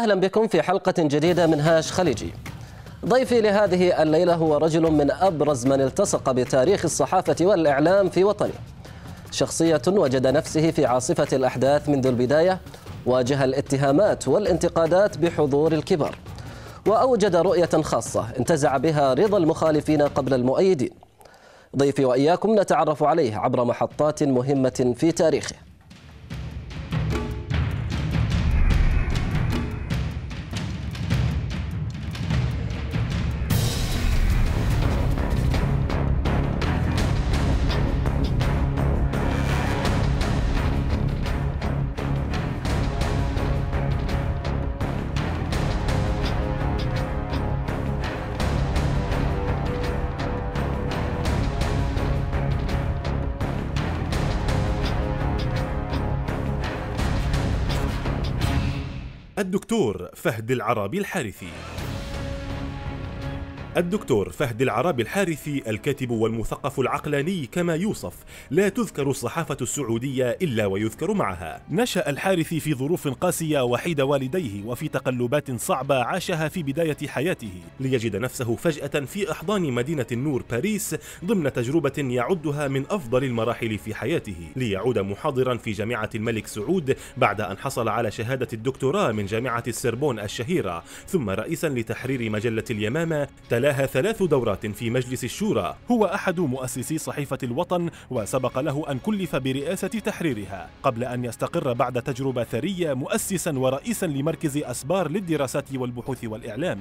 واهلا بكم في حلقه جديده من هاش خليجي. ضيفي لهذه الليله هو رجل من ابرز من التصق بتاريخ الصحافه والاعلام في وطنه. شخصيه وجد نفسه في عاصفه الاحداث منذ البدايه، واجه الاتهامات والانتقادات بحضور الكبار. واوجد رؤيه خاصه انتزع بها رضا المخالفين قبل المؤيدين. ضيفي واياكم نتعرف عليه عبر محطات مهمه في تاريخه. الدكتور فهد العربي الحارثي الدكتور فهد العرابي الحارثي الكاتب والمثقف العقلاني كما يوصف لا تذكر الصحافة السعودية إلا ويذكر معها نشأ الحارثي في ظروف قاسية وحيد والديه وفي تقلبات صعبة عاشها في بداية حياته ليجد نفسه فجأة في أحضان مدينة النور باريس ضمن تجربة يعدها من أفضل المراحل في حياته ليعود محاضرا في جامعة الملك سعود بعد أن حصل على شهادة الدكتوراه من جامعة السربون الشهيرة ثم رئيسا لتحرير مجلة اليمامة تلاها ثلاث دورات في مجلس الشورى هو أحد مؤسسي صحيفة الوطن وسبق له أن كلف برئاسة تحريرها قبل أن يستقر بعد تجربة ثرية مؤسسا ورئيسا لمركز أسبار للدراسات والبحوث والإعلام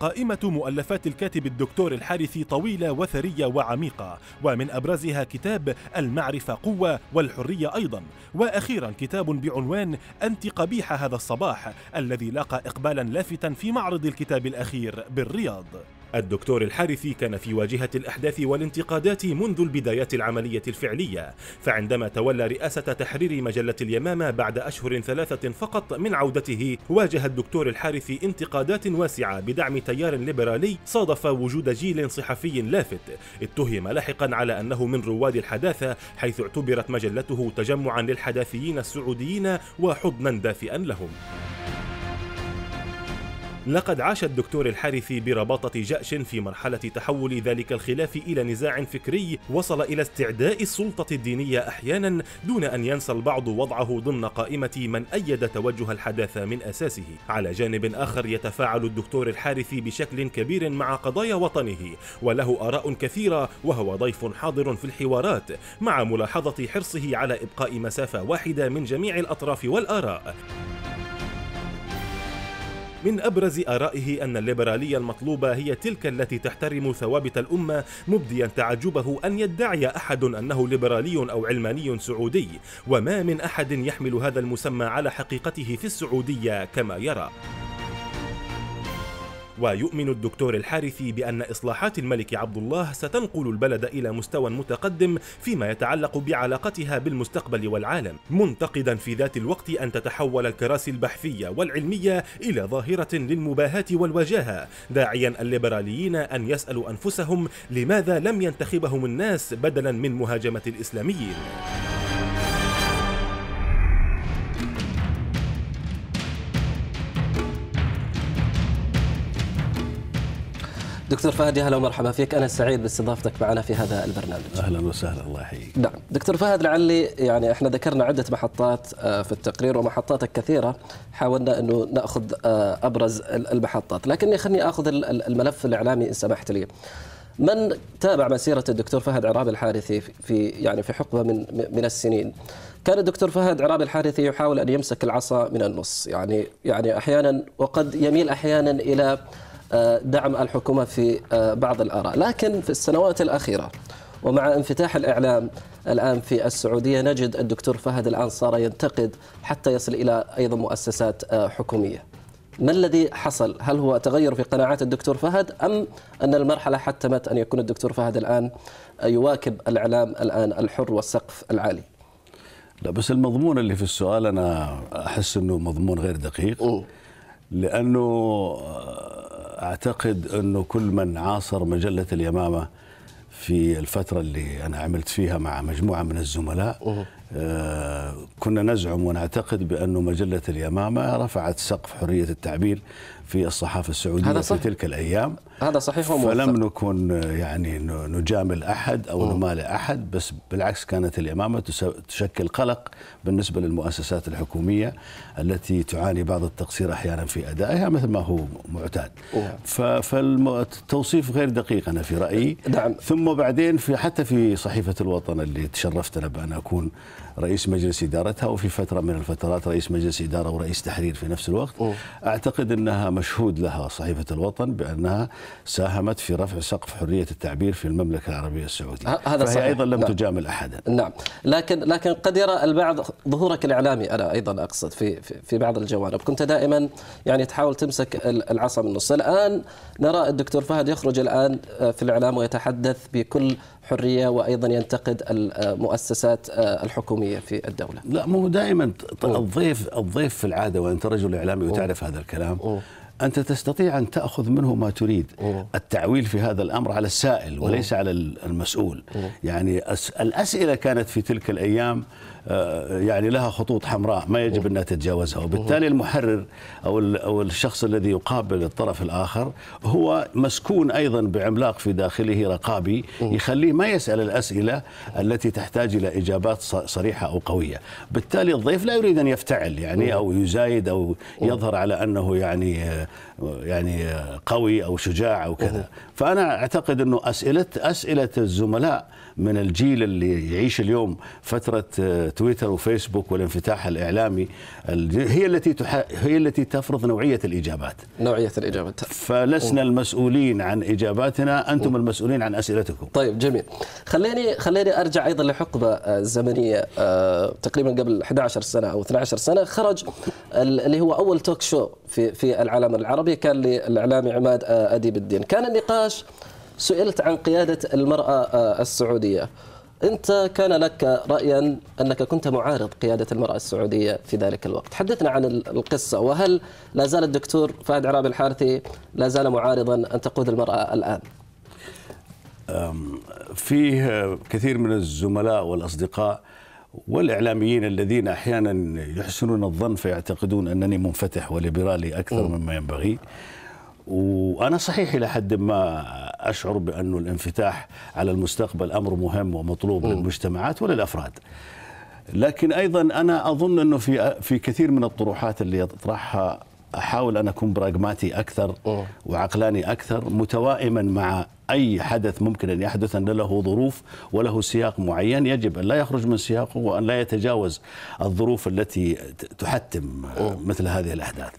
قائمة مؤلفات الكاتب الدكتور الحارثي طويلة وثرية وعميقة ومن أبرزها كتاب المعرفة قوة والحرية أيضا وأخيرا كتاب بعنوان أنت قبيحة هذا الصباح الذي لاقى إقبالا لافتا في معرض الكتاب الأخير بالرياض الدكتور الحارثي كان في واجهة الأحداث والانتقادات منذ البدايات العملية الفعلية فعندما تولى رئاسة تحرير مجلة اليمامة بعد أشهر ثلاثة فقط من عودته واجه الدكتور الحارثي انتقادات واسعة بدعم تيار ليبرالي صادف وجود جيل صحفي لافت اتهم لاحقا على أنه من رواد الحداثة حيث اعتبرت مجلته تجمعا للحداثيين السعوديين وحضنا دافئا لهم لقد عاش الدكتور الحارثي برباطة جأش في مرحلة تحول ذلك الخلاف إلى نزاع فكري وصل إلى استعداء السلطة الدينية أحيانا دون أن ينسى البعض وضعه ضمن قائمة من أيد توجه الحداثة من أساسه على جانب آخر يتفاعل الدكتور الحارثي بشكل كبير مع قضايا وطنه وله آراء كثيرة وهو ضيف حاضر في الحوارات مع ملاحظة حرصه على إبقاء مسافة واحدة من جميع الأطراف والآراء من أبرز آرائه أن الليبرالية المطلوبة هي تلك التي تحترم ثوابت الأمة مبديا تعجبه أن يدعي أحد أنه ليبرالي أو علماني سعودي وما من أحد يحمل هذا المسمى على حقيقته في السعودية كما يرى ويؤمن الدكتور الحارثي بأن إصلاحات الملك عبد الله ستنقل البلد إلى مستوى متقدم فيما يتعلق بعلاقتها بالمستقبل والعالم منتقدا في ذات الوقت أن تتحول الكراسي البحثية والعلمية إلى ظاهرة للمباهاة والوجاهة داعيا الليبراليين أن يسألوا أنفسهم لماذا لم ينتخبهم الناس بدلا من مهاجمة الإسلاميين دكتور فهد يا هلا ومرحبا فيك انا سعيد باستضافتك معنا في هذا البرنامج اهلا وسهلا الله يحييك نعم دكتور فهد لعلي يعني احنا ذكرنا عده محطات آه، في التقرير ومحطاتك كثيره حاولنا انه ناخذ آه، ابرز المحطات لكني خلني اخذ الملف الاعلامي ان سمحت لي من تابع مسيره الدكتور فهد عرابي الحارثي في يعني في حقبه من من السنين كان الدكتور فهد عرابي الحارثي يحاول ان يمسك العصا من النص يعني يعني احيانا وقد يميل احيانا الى آه، دعم الحكومة في آه، بعض الآراء لكن في السنوات الأخيرة ومع انفتاح الإعلام الآن في السعودية نجد الدكتور فهد الآن صار ينتقد حتى يصل إلى أيضا مؤسسات آه، حكومية ما الذي حصل؟ هل هو تغير في قناعات الدكتور فهد أم أن المرحلة حتمت أن يكون الدكتور فهد الآن يواكب الإعلام الآن الحر والسقف العالي؟ لا بس المضمون اللي في السؤال أنا أحس أنه مضمون غير دقيق أوه. لأنه اعتقد انه كل من عاصر مجله اليمامه في الفتره اللي انا عملت فيها مع مجموعه من الزملاء آه، كنا نزعم ونعتقد بأن مجلة اليمامة رفعت سقف حرية التعبير في الصحافة السعودية هذا صحيح. في تلك الأيام هذا صحيح وموثق فلم نكن آه، يعني نجامل أحد أو نمالي أحد بس بالعكس كانت اليمامة تشكل قلق بالنسبة للمؤسسات الحكومية التي تعاني بعض التقصير أحيانا في أدائها مثل ما هو معتاد فالتوصيف غير دقيق أنا في رأيي نعم. ثم بعدين في حتى في صحيفة الوطن اللي تشرفت أنا بأن أكون رئيس مجلس إدارتها وفي فترة من الفترات رئيس مجلس إدارة ورئيس تحرير في نفس الوقت أوه. أعتقد أنها مشهود لها صحيفة الوطن بأنها ساهمت في رفع سقف حرية التعبير في المملكة العربية السعودية هذا فهي صحيح. أيضا لم نعم. تجامل أحدا نعم لكن لكن قد يرى البعض ظهورك الإعلامي أنا أيضا أقصد في في بعض الجوانب كنت دائما يعني تحاول تمسك العصا من النص الآن نرى الدكتور فهد يخرج الآن آه، في الإعلام ويتحدث بكل حريه وايضا ينتقد المؤسسات آه، الحكوميه في الدوله. لا مو دائما الضيف الضيف في العاده وانت رجل اعلامي وتعرف أوه. هذا الكلام أوه. أنت تستطيع أن تأخذ منه ما تريد أوه. التعويل في هذا الأمر على السائل وليس أوه. على المسؤول أوه. يعني الأسئلة كانت في تلك الأيام آه، يعني لها خطوط حمراء ما يجب أن تتجاوزها وبالتالي المحرر أو, أو الشخص الذي يقابل الطرف الآخر هو مسكون أيضا بعملاق في داخله رقابي يخليه ما يسأل الأسئلة التي تحتاج إلى إجابات صريحة أو قوية بالتالي الضيف لا يريد أن يفتعل يعني أو يزايد أو يظهر على أنه يعني آه، يعني قوي او شجاع او كذا فانا اعتقد انه اسئله اسئله الزملاء من الجيل اللي يعيش اليوم فترة آه، تويتر وفيسبوك والانفتاح الإعلامي هي التي تح... هي التي تفرض نوعية الإجابات نوعية الإجابات فلسنا أوه. المسؤولين عن إجاباتنا أنتم أوه. المسؤولين عن أسئلتكم طيب جميل خليني خليني أرجع أيضا لحقبة آه، زمنية آه، تقريبا قبل 11 سنة أو 12 سنة خرج اللي هو أول توك شو في في العالم العربي كان للإعلامي عماد أديب الدين كان النقاش سئلت عن قيادة المرأة آه، السعودية أنت كان لك رأيا أنك كنت معارض قيادة المرأة السعودية في ذلك الوقت حدثنا عن القصة وهل لا زال الدكتور فهد عرابي الحارثي لا زال معارضا أن تقود المرأة الآن فيه كثير من الزملاء والأصدقاء والإعلاميين الذين أحيانا يحسنون الظن فيعتقدون أنني منفتح وليبرالي أكثر مما ينبغي وانا صحيح الى حد ما اشعر بانه الانفتاح على المستقبل امر مهم ومطلوب م. للمجتمعات وللافراد لكن ايضا انا اظن انه في في كثير من الطروحات اللي يطرحها احاول ان اكون براغماتي اكثر وعقلاني اكثر متوائما مع اي حدث ممكن ان يحدث ان له ظروف وله سياق معين يجب ان لا يخرج من سياقه وان لا يتجاوز الظروف التي تحتم مثل هذه الاحداث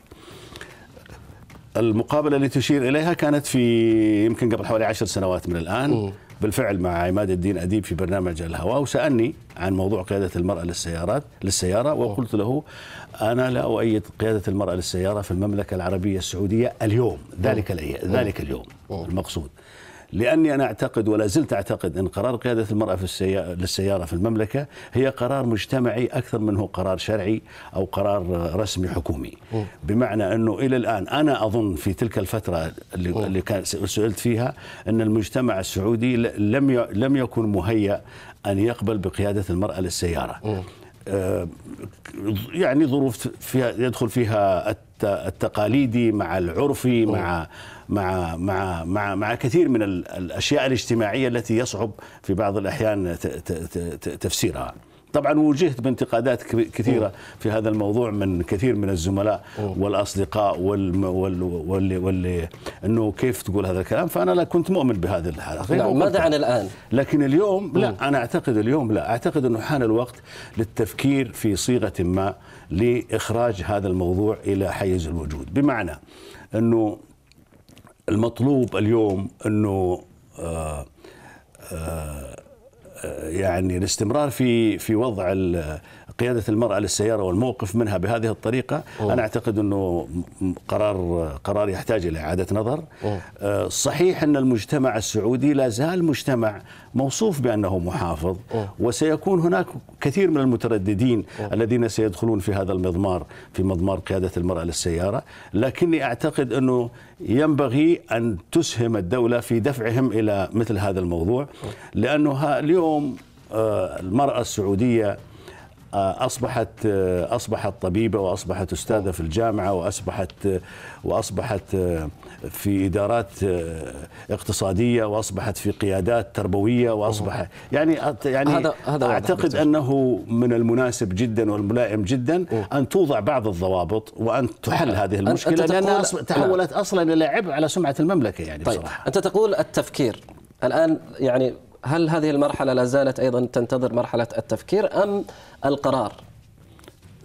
المقابله اللي تشير اليها كانت في يمكن قبل حوالي عشر سنوات من الان م. بالفعل مع عماد الدين اديب في برنامج الهواء وسالني عن موضوع قياده المراه للسيارات للسياره وقلت له انا لا اؤيد قياده المراه للسياره في المملكه العربيه السعوديه اليوم ذلك ذلك اليوم المقصود لاني انا اعتقد ولا زلت اعتقد ان قرار قياده المراه في السيارة للسياره في المملكه هي قرار مجتمعي اكثر منه قرار شرعي او قرار رسمي حكومي بمعنى انه الى الان انا اظن في تلك الفتره اللي, اللي كان سئلت فيها ان المجتمع السعودي لم لم يكن مهيأ ان يقبل بقياده المراه للسياره آه، يعني ظروف فيها يدخل فيها التقاليدي مع العرفي مع مع مع مع مع كثير من الاشياء الاجتماعيه التي يصعب في بعض الاحيان تفسيرها. طبعا وجهت بانتقادات كثيره في هذا الموضوع من كثير من الزملاء والاصدقاء والم وال واللي واللي انه كيف تقول هذا الكلام فانا لا كنت مؤمن بهذا الحلقه نعم، ماذا عن الان؟ لكن اليوم لا انا اعتقد اليوم لا اعتقد انه حان الوقت للتفكير في صيغه ما لاخراج هذا الموضوع الى حيز الوجود بمعنى انه المطلوب اليوم انه آآ آه، آآ آه، آه، يعني الاستمرار في في وضع قيادة المرأة للسيارة والموقف منها بهذه الطريقة أوه. أنا أعتقد أنه قرار قرار يحتاج إلى إعادة نظر أوه. آه، صحيح أن المجتمع السعودي لا زال مجتمع موصوف بأنه محافظ أوه. وسيكون هناك كثير من المترددين أوه. الذين سيدخلون في هذا المضمار في مضمار قيادة المرأة للسيارة لكني أعتقد أنه ينبغي أن تسهم الدولة في دفعهم إلى مثل هذا الموضوع لأنه اليوم آه، المرأة السعودية آه، اصبحت آه، اصبحت طبيبه واصبحت استاذه في الجامعه واصبحت آه، واصبحت في ادارات اقتصاديه واصبحت في قيادات تربويه واصبح يعني يعني هذا هذا اعتقد انه من المناسب جدا والملائم جدا ان توضع بعض الضوابط وان تحل هذه المشكله لانها تحولت اصلا الى عبء على سمعه المملكه يعني طيب بصراحه انت تقول التفكير الان يعني هل هذه المرحلة لا زالت أيضا تنتظر مرحلة التفكير أم القرار؟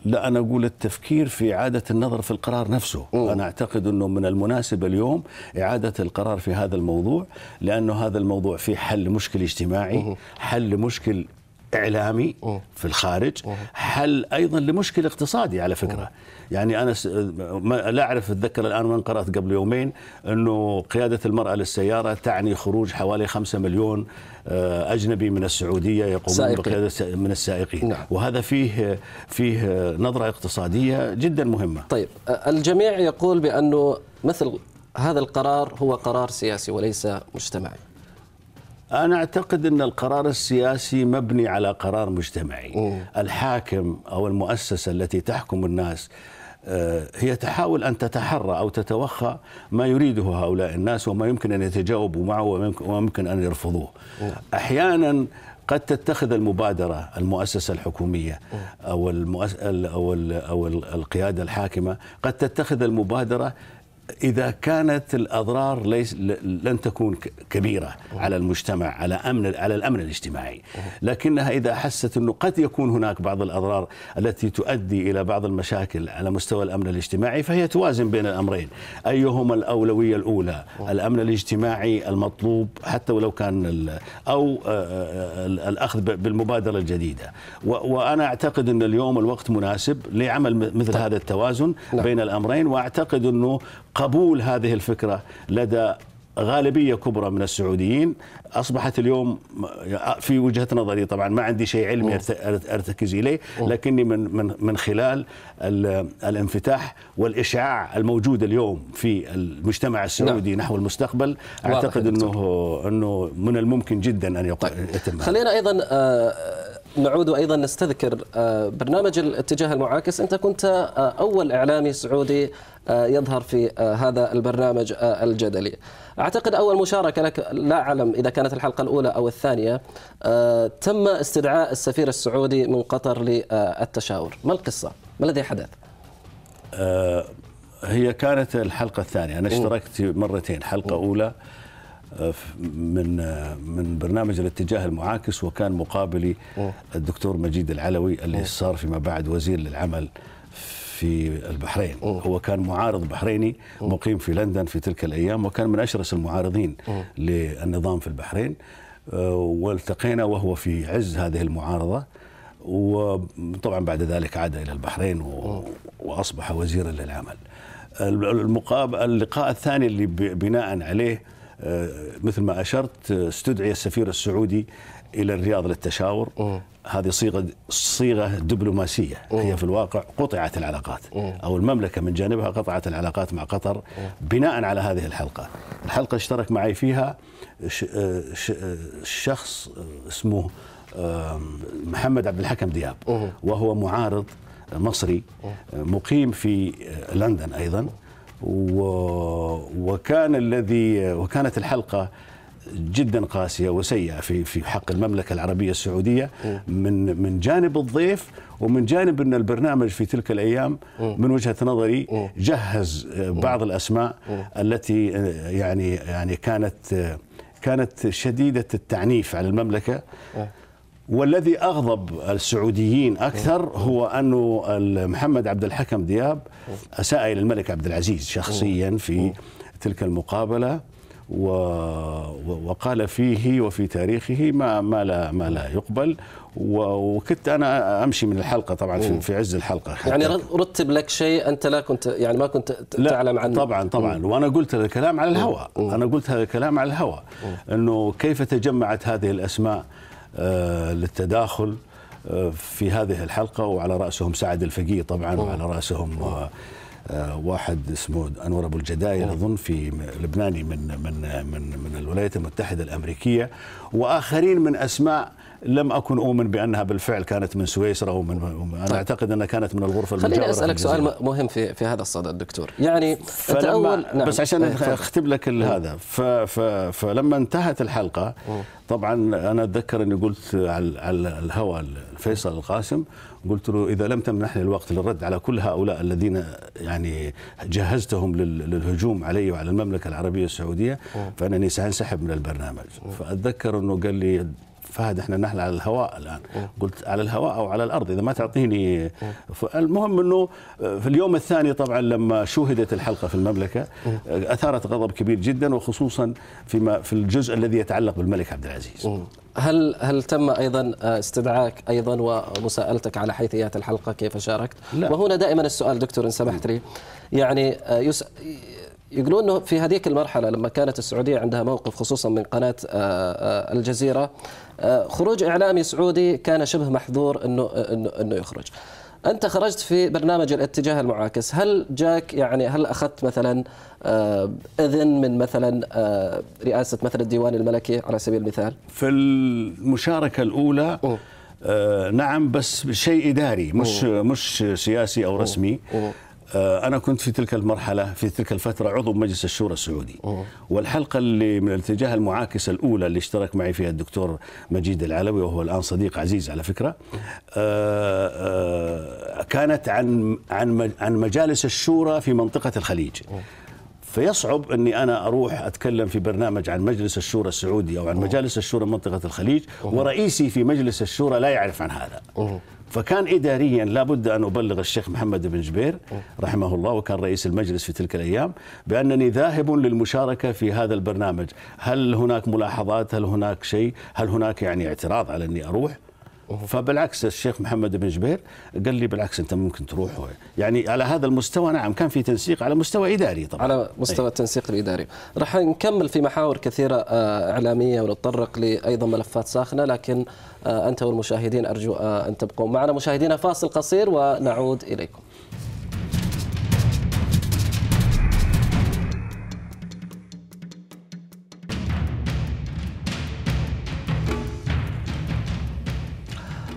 لا أنا أقول التفكير في إعادة النظر في القرار نفسه م. أنا أعتقد أنه من المناسب اليوم إعادة القرار في هذا الموضوع لأنه هذا الموضوع فيه حل مشكل اجتماعي م. حل مشكل اعلامي في الخارج حل ايضا لمشكله اقتصادي على فكره يعني انا لا اعرف اتذكر الان وين قرات قبل يومين انه قياده المراه للسياره تعني خروج حوالي 5 مليون آه، اجنبي من السعوديه يقومون سائقين. بقياده من السائقين نعم. وهذا فيه فيه نظره اقتصاديه جدا مهمه طيب آه، الجميع يقول بانه مثل هذا القرار هو قرار سياسي وليس مجتمعي أنا أعتقد أن القرار السياسي مبني على قرار مجتمعي أوه. الحاكم أو المؤسسة التي تحكم الناس آه، هي تحاول أن تتحرى أو تتوخى ما يريده هؤلاء الناس وما يمكن أن يتجاوبوا معه وما يمكن أن يرفضوه أوه. أحيانا قد تتخذ المبادرة المؤسسة الحكومية أو, المؤس... أو, ال... أو القيادة الحاكمة قد تتخذ المبادرة إذا كانت الأضرار ليس لن تكون كبيرة على المجتمع على أمن على الأمن الاجتماعي لكنها إذا حست أنه قد يكون هناك بعض الأضرار التي تؤدي إلى بعض المشاكل على مستوى الأمن الاجتماعي فهي توازن بين الأمرين أيهما الأولوية الأولى الأمن الاجتماعي المطلوب حتى ولو كان أو آه، آه، آه، الأخذ بالمبادرة الجديدة وأنا أعتقد أن اليوم الوقت مناسب لعمل مثل طيب. هذا التوازن نعم. بين الأمرين وأعتقد أنه قبول هذه الفكره لدى غالبية كبرى من السعوديين أصبحت اليوم في وجهة نظري طبعا ما عندي شيء علمي أرتكز إليه لكني من, من, من خلال الانفتاح والإشعاع الموجود اليوم في المجتمع السعودي نعم. نحو المستقبل أعتقد أنه, أنه من الممكن جدا أن طيب. يتم طيب. خلينا أيضا آه نعود ايضا نستذكر آه، برنامج الاتجاه المعاكس انت كنت آه، اول اعلامي سعودي آه، يظهر في هذا البرنامج الجدلي. اعتقد اول مشاركه لك لا اعلم اذا كانت الحلقه الاولى او الثانيه تم استدعاء السفير السعودي من قطر للتشاور، ما القصه؟ ما الذي حدث؟ هي كانت الحلقه الثانيه، انا اشتركت مرتين، حلقه اولى آه، من آه، من برنامج الاتجاه المعاكس وكان مقابلي الدكتور مجيد العلوي اللي صار فيما بعد وزير للعمل في البحرين أوه. هو كان معارض بحريني أوه. مقيم في لندن في تلك الأيام وكان من أشرس المعارضين أوه. للنظام في البحرين آه، والتقينا وهو في عز هذه المعارضة وطبعا بعد ذلك عاد إلى البحرين و... وأصبح وزيرا للعمل المقاب... اللقاء الثاني اللي بناء عليه مثل ما اشرت استدعي السفير السعودي الى الرياض للتشاور هذه صيغه صيغه دبلوماسيه هي في الواقع قطعت العلاقات او المملكه من جانبها قطعت العلاقات مع قطر بناء على هذه الحلقه الحلقه اشترك معي فيها شخص اسمه محمد عبد الحكم دياب وهو معارض مصري مقيم في لندن ايضا وكان الذي وكانت الحلقه جدا قاسيه وسيئه في في حق المملكه العربيه السعوديه من من جانب الضيف ومن جانب ان البرنامج في تلك الايام من وجهه نظري جهز بعض الاسماء التي يعني يعني كانت كانت شديده التعنيف على المملكه والذي اغضب السعوديين اكثر هو انه محمد عبد الحكم دياب اساء الى الملك عبد العزيز شخصيا في تلك المقابله و... وقال فيه وفي تاريخه ما ما لا ما لا يقبل وكنت انا امشي من الحلقه طبعا في, في عز الحلقه يعني رتب لك شيء انت لا كنت يعني ما كنت تعلم عنه طبعا طبعا مم. وانا قلت هذا الكلام على الهواء انا قلت هذا الكلام على الهواء انه كيف تجمعت هذه الاسماء آه، للتداخل آه، في هذه الحلقة وعلى رأسهم سعد الفقيه طبعا وعلى رأسهم آه، واحد اسمه انور ابو الجدائر اظن في لبناني من من من من الولايات المتحده الامريكيه واخرين من اسماء لم اكن اؤمن بانها بالفعل كانت من سويسرا ومن انا طيب. اعتقد انها كانت من الغرفه المجاوره خليني اسالك سؤال مهم في في هذا الصدد دكتور يعني انت نعم. بس عشان إيه، اختم لك إيه. هذا فلما انتهت الحلقه طبعا انا اتذكر اني قلت على, على الهواء فيصل القاسم قلت له اذا لم تمنحني الوقت للرد على كل هؤلاء الذين يعني جهزتهم للهجوم علي وعلى المملكه العربيه السعوديه فانني سانسحب من البرنامج فاتذكر انه قال لي فهد احنا نحن على الهواء الان أوه. قلت على الهواء او على الارض اذا ما تعطيني المهم انه في اليوم الثاني طبعا لما شوهدت الحلقه في المملكه أوه. اثارت غضب كبير جدا وخصوصا فيما في الجزء الذي يتعلق بالملك عبد العزيز أوه. هل هل تم ايضا استدعاك ايضا ومساءلتك على حيثيات الحلقه كيف شاركت؟ لا. وهنا دائما السؤال دكتور ان سمحت لي يعني آه، يس... يقولون انه في هذيك المرحله لما كانت السعوديه عندها موقف خصوصا من قناه آه، آه، الجزيره خروج اعلامي سعودي كان شبه محظور انه انه انه يخرج. انت خرجت في برنامج الاتجاه المعاكس، هل جاك يعني هل اخذت مثلا آه، اذن من مثلا آه، رئاسه مثلا الديوان الملكي على سبيل المثال؟ في المشاركه الاولى أوه. آه، نعم بس شيء اداري مش أوه. مش سياسي او رسمي أوه. أوه. آه، أنا كنت في تلك المرحلة في تلك الفترة عضو مجلس الشورى السعودي أوه. والحلقة اللي من الاتجاه المعاكس الأولى اللي اشترك معي فيها الدكتور مجيد العلوي وهو الآن صديق عزيز على فكرة آه، آه، كانت عن عن عن مجالس الشورى في منطقة الخليج أوه. فيصعب اني انا اروح اتكلم في برنامج عن مجلس الشورى السعودي او عن مجالس الشورى منطقه الخليج ورئيسي في مجلس الشورى لا يعرف عن هذا فكان إداريا لابد أن أبلغ الشيخ محمد بن جبير رحمه الله وكان رئيس المجلس في تلك الأيام بأنني ذاهب للمشاركة في هذا البرنامج هل هناك ملاحظات هل هناك شيء هل هناك يعني اعتراض على أني أروح فبالعكس الشيخ محمد بن جبير قال لي بالعكس انت ممكن تروح يعني على هذا المستوى نعم كان في تنسيق على مستوى اداري طبعا على مستوى أي. التنسيق الاداري راح نكمل في محاور كثيره آه، اعلاميه ونتطرق لايضا ملفات ساخنه لكن آه، انت والمشاهدين ارجو آه، ان تبقوا معنا مشاهدينا فاصل قصير ونعود اليكم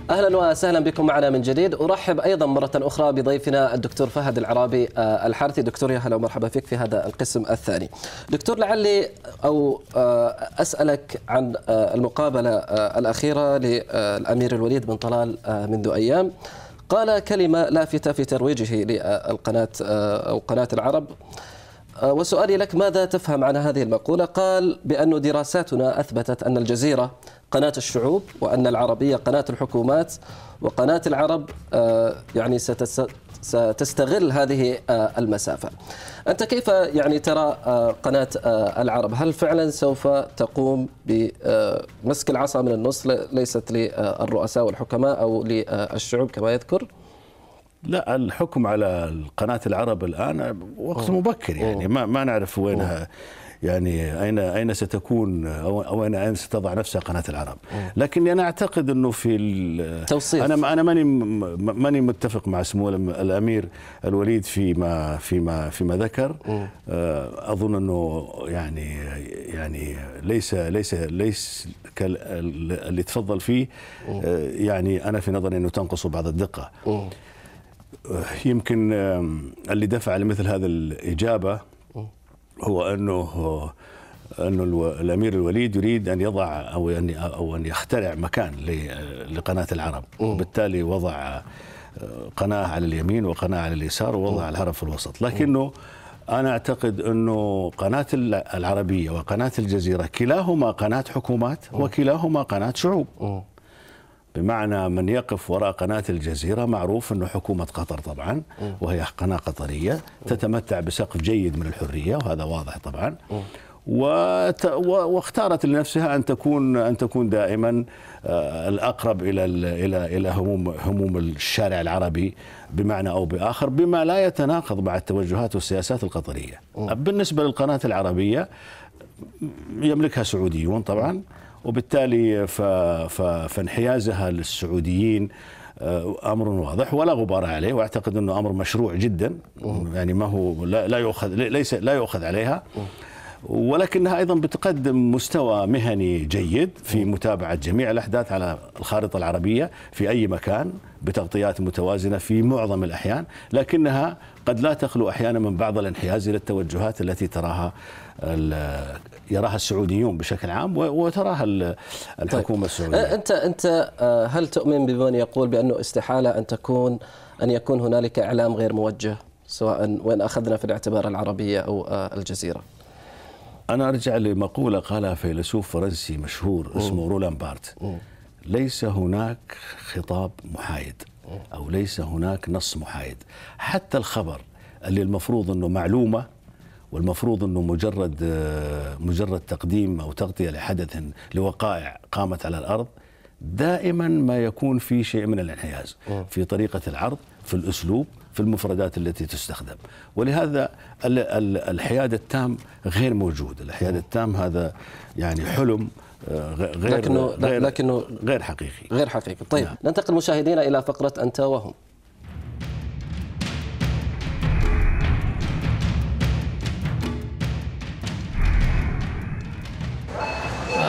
اهلا وسهلا بكم معنا من جديد ارحب ايضا مره اخرى بضيفنا الدكتور فهد العرابي آه، الحارثي دكتور يا اهلا ومرحبا فيك في هذا القسم الثاني دكتور لعلي او آه، اسالك عن آه، المقابله الاخيره للامير الوليد بن طلال منذ ايام قال كلمه لافته في ترويجه للقناه او قناه العرب وسؤالي لك ماذا تفهم عن هذه المقولة؟ قال بأن دراساتنا أثبتت أن الجزيرة قناة الشعوب وأن العربية قناة الحكومات وقناة العرب آه، يعني ستستغل هذه آه، المسافة أنت كيف يعني ترى آه، قناة العرب هل فعلا سوف تقوم بمسك العصا من النص ليست للرؤساء والحكماء أو للشعوب كما يذكر؟ لا الحكم على قناة العرب الآن وقت مبكر يعني ما ما نعرف وينها يعني اين اين ستكون او اين اين ستضع نفسها قناه العرب لكني انا اعتقد انه في التوصيف انا انا ماني ماني متفق مع سمو الامير الوليد فيما فيما فيما ذكر آه، اظن انه يعني يعني ليس ليس ليس اللي تفضل فيه آه، يعني انا في نظري انه تنقص بعض الدقه آه، يمكن اللي دفع لمثل هذا الاجابه هو انه انه الامير الوليد يريد ان يضع او ان او ان يخترع مكان لقناه العرب وبالتالي وضع قناه على اليمين وقناه على اليسار ووضع العرب في الوسط لكنه انا اعتقد انه قناه العربيه وقناه الجزيره كلاهما قناه حكومات وكلاهما قناه شعوب بمعنى من يقف وراء قناة الجزيرة معروف أنه حكومة قطر طبعا وهي قناة قطرية تتمتع بسقف جيد من الحرية وهذا واضح طبعا واختارت لنفسها ان تكون ان تكون دائما آه، الاقرب الى الى الى هموم هموم الشارع العربي بمعنى او باخر بما لا يتناقض مع التوجهات والسياسات القطريه. بالنسبه للقناه العربيه يملكها سعوديون طبعا وبالتالي فانحيازها للسعوديين آه، امر واضح ولا غبار عليه واعتقد انه امر مشروع جدا يعني ما هو لا يؤخذ ليس لا يؤخذ عليها ولكنها ايضا بتقدم مستوى مهني جيد في متابعه جميع الاحداث على الخارطه العربيه في اي مكان بتغطيات متوازنه في معظم الاحيان لكنها قد لا تخلو احيانا من بعض الانحياز الى التوجهات التي تراها يراها السعوديون بشكل عام وتراها طيب. الحكومه طيب. السعوديه انت انت هل تؤمن بمن يقول بانه استحاله ان تكون ان يكون هنالك اعلام غير موجه سواء وان اخذنا في الاعتبار العربيه او الجزيره انا ارجع لمقوله قالها فيلسوف فرنسي مشهور اسمه رولان بارت ليس هناك خطاب محايد او ليس هناك نص محايد حتى الخبر اللي المفروض انه معلومه والمفروض انه مجرد آه، مجرد تقديم او تغطيه لحدث لوقائع قامت على الارض دائما ما يكون في شيء من الانحياز في طريقه العرض في الاسلوب في المفردات التي تستخدم ولهذا الحياد التام غير موجود الحياد التام هذا يعني حلم آه، غير لكنه غير, لكنه غير حقيقي غير حقيقي طيب نعم. ننتقل مشاهدينا الى فقره انت وهم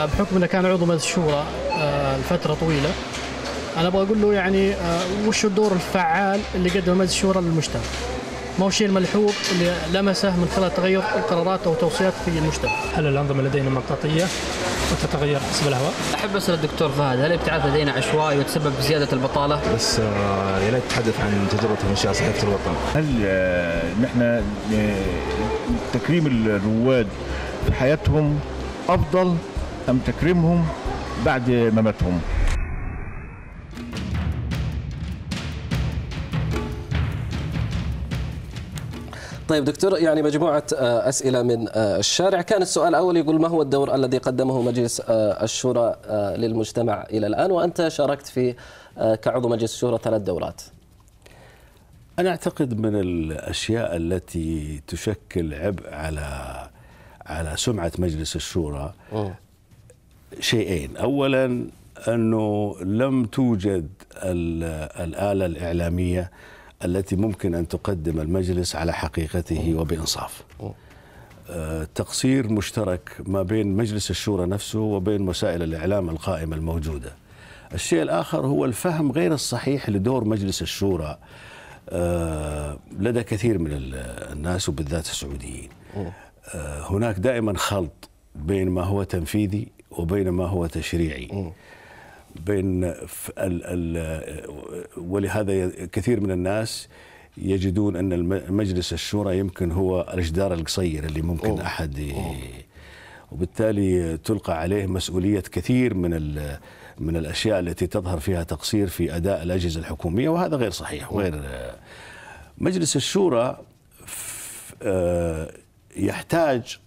بحكم انه كان عضو مجلس الشورى آه، لفتره طويله انا ابغى اقول له يعني آه، وش الدور الفعال اللي قدمه مجلس الشورى للمجتمع ما هو الشيء الملحوظ اللي لمسه من خلال تغير القرارات او توصيات في المجتمع. هل الانظمه لدينا مطاطيه وتتغير حسب الهواء؟ احب اسال الدكتور فهد هل الابتعاث لدينا عشوائي وتسبب بزياده البطاله؟ بس آه، يا ريت تتحدث عن تجربه انشاء صحيفه الوطن. هل نحن تكريم الرواد في حياتهم افضل أم تكريمهم بعد مماتهم طيب دكتور يعني مجموعة آه، أسئلة من آه، الشارع كان السؤال الأول يقول ما هو الدور الذي قدمه مجلس آه، الشورى للمجتمع إلى الآن وأنت شاركت في كعضو مجلس الشورى ثلاث دورات أنا أعتقد من الأشياء التي تشكل عبء على على سمعة مجلس الشورى شيئين اولا انه لم توجد الاله الاعلاميه التي ممكن ان تقدم المجلس على حقيقته وبانصاف آه، تقصير مشترك ما بين مجلس الشورى نفسه وبين وسائل الاعلام القائمه الموجوده الشيء الاخر هو الفهم غير الصحيح لدور مجلس الشورى آه، لدى كثير من الناس وبالذات السعوديين آه، هناك دائما خلط بين ما هو تنفيذي وبين ما هو تشريعي بين ال ال ولهذا كثير من الناس يجدون ان مجلس الشورى يمكن هو الجدار القصير اللي ممكن أوه. احد أوه. وبالتالي تلقى عليه مسؤوليه كثير من من الاشياء التي تظهر فيها تقصير في اداء الاجهزه الحكوميه وهذا غير صحيح وغير مجلس الشورى آه، يحتاج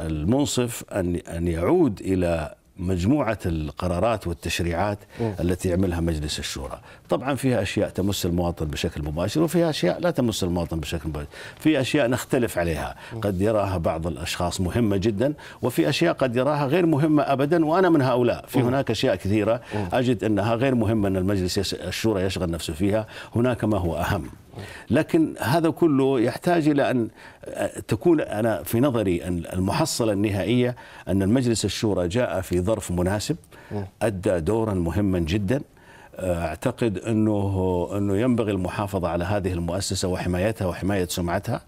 المنصف ان ان يعود الى مجموعة القرارات والتشريعات م. التي يعملها مجلس الشورى طبعا فيها أشياء تمس المواطن بشكل مباشر وفيها أشياء لا تمس المواطن بشكل مباشر في أشياء نختلف عليها م. قد يراها بعض الأشخاص مهمة جدا وفي أشياء قد يراها غير مهمة أبدا وأنا من هؤلاء في م. هناك أشياء كثيرة أجد أنها غير مهمة أن المجلس الشورى يشغل نفسه فيها هناك ما هو أهم لكن هذا كله يحتاج إلى أن تكون أنا في نظري أن المحصلة النهائية أن المجلس الشورى جاء في ظرف مناسب أدى دورا مهما جدا اعتقد انه انه ينبغي المحافظه على هذه المؤسسه وحمايتها وحمايه سمعتها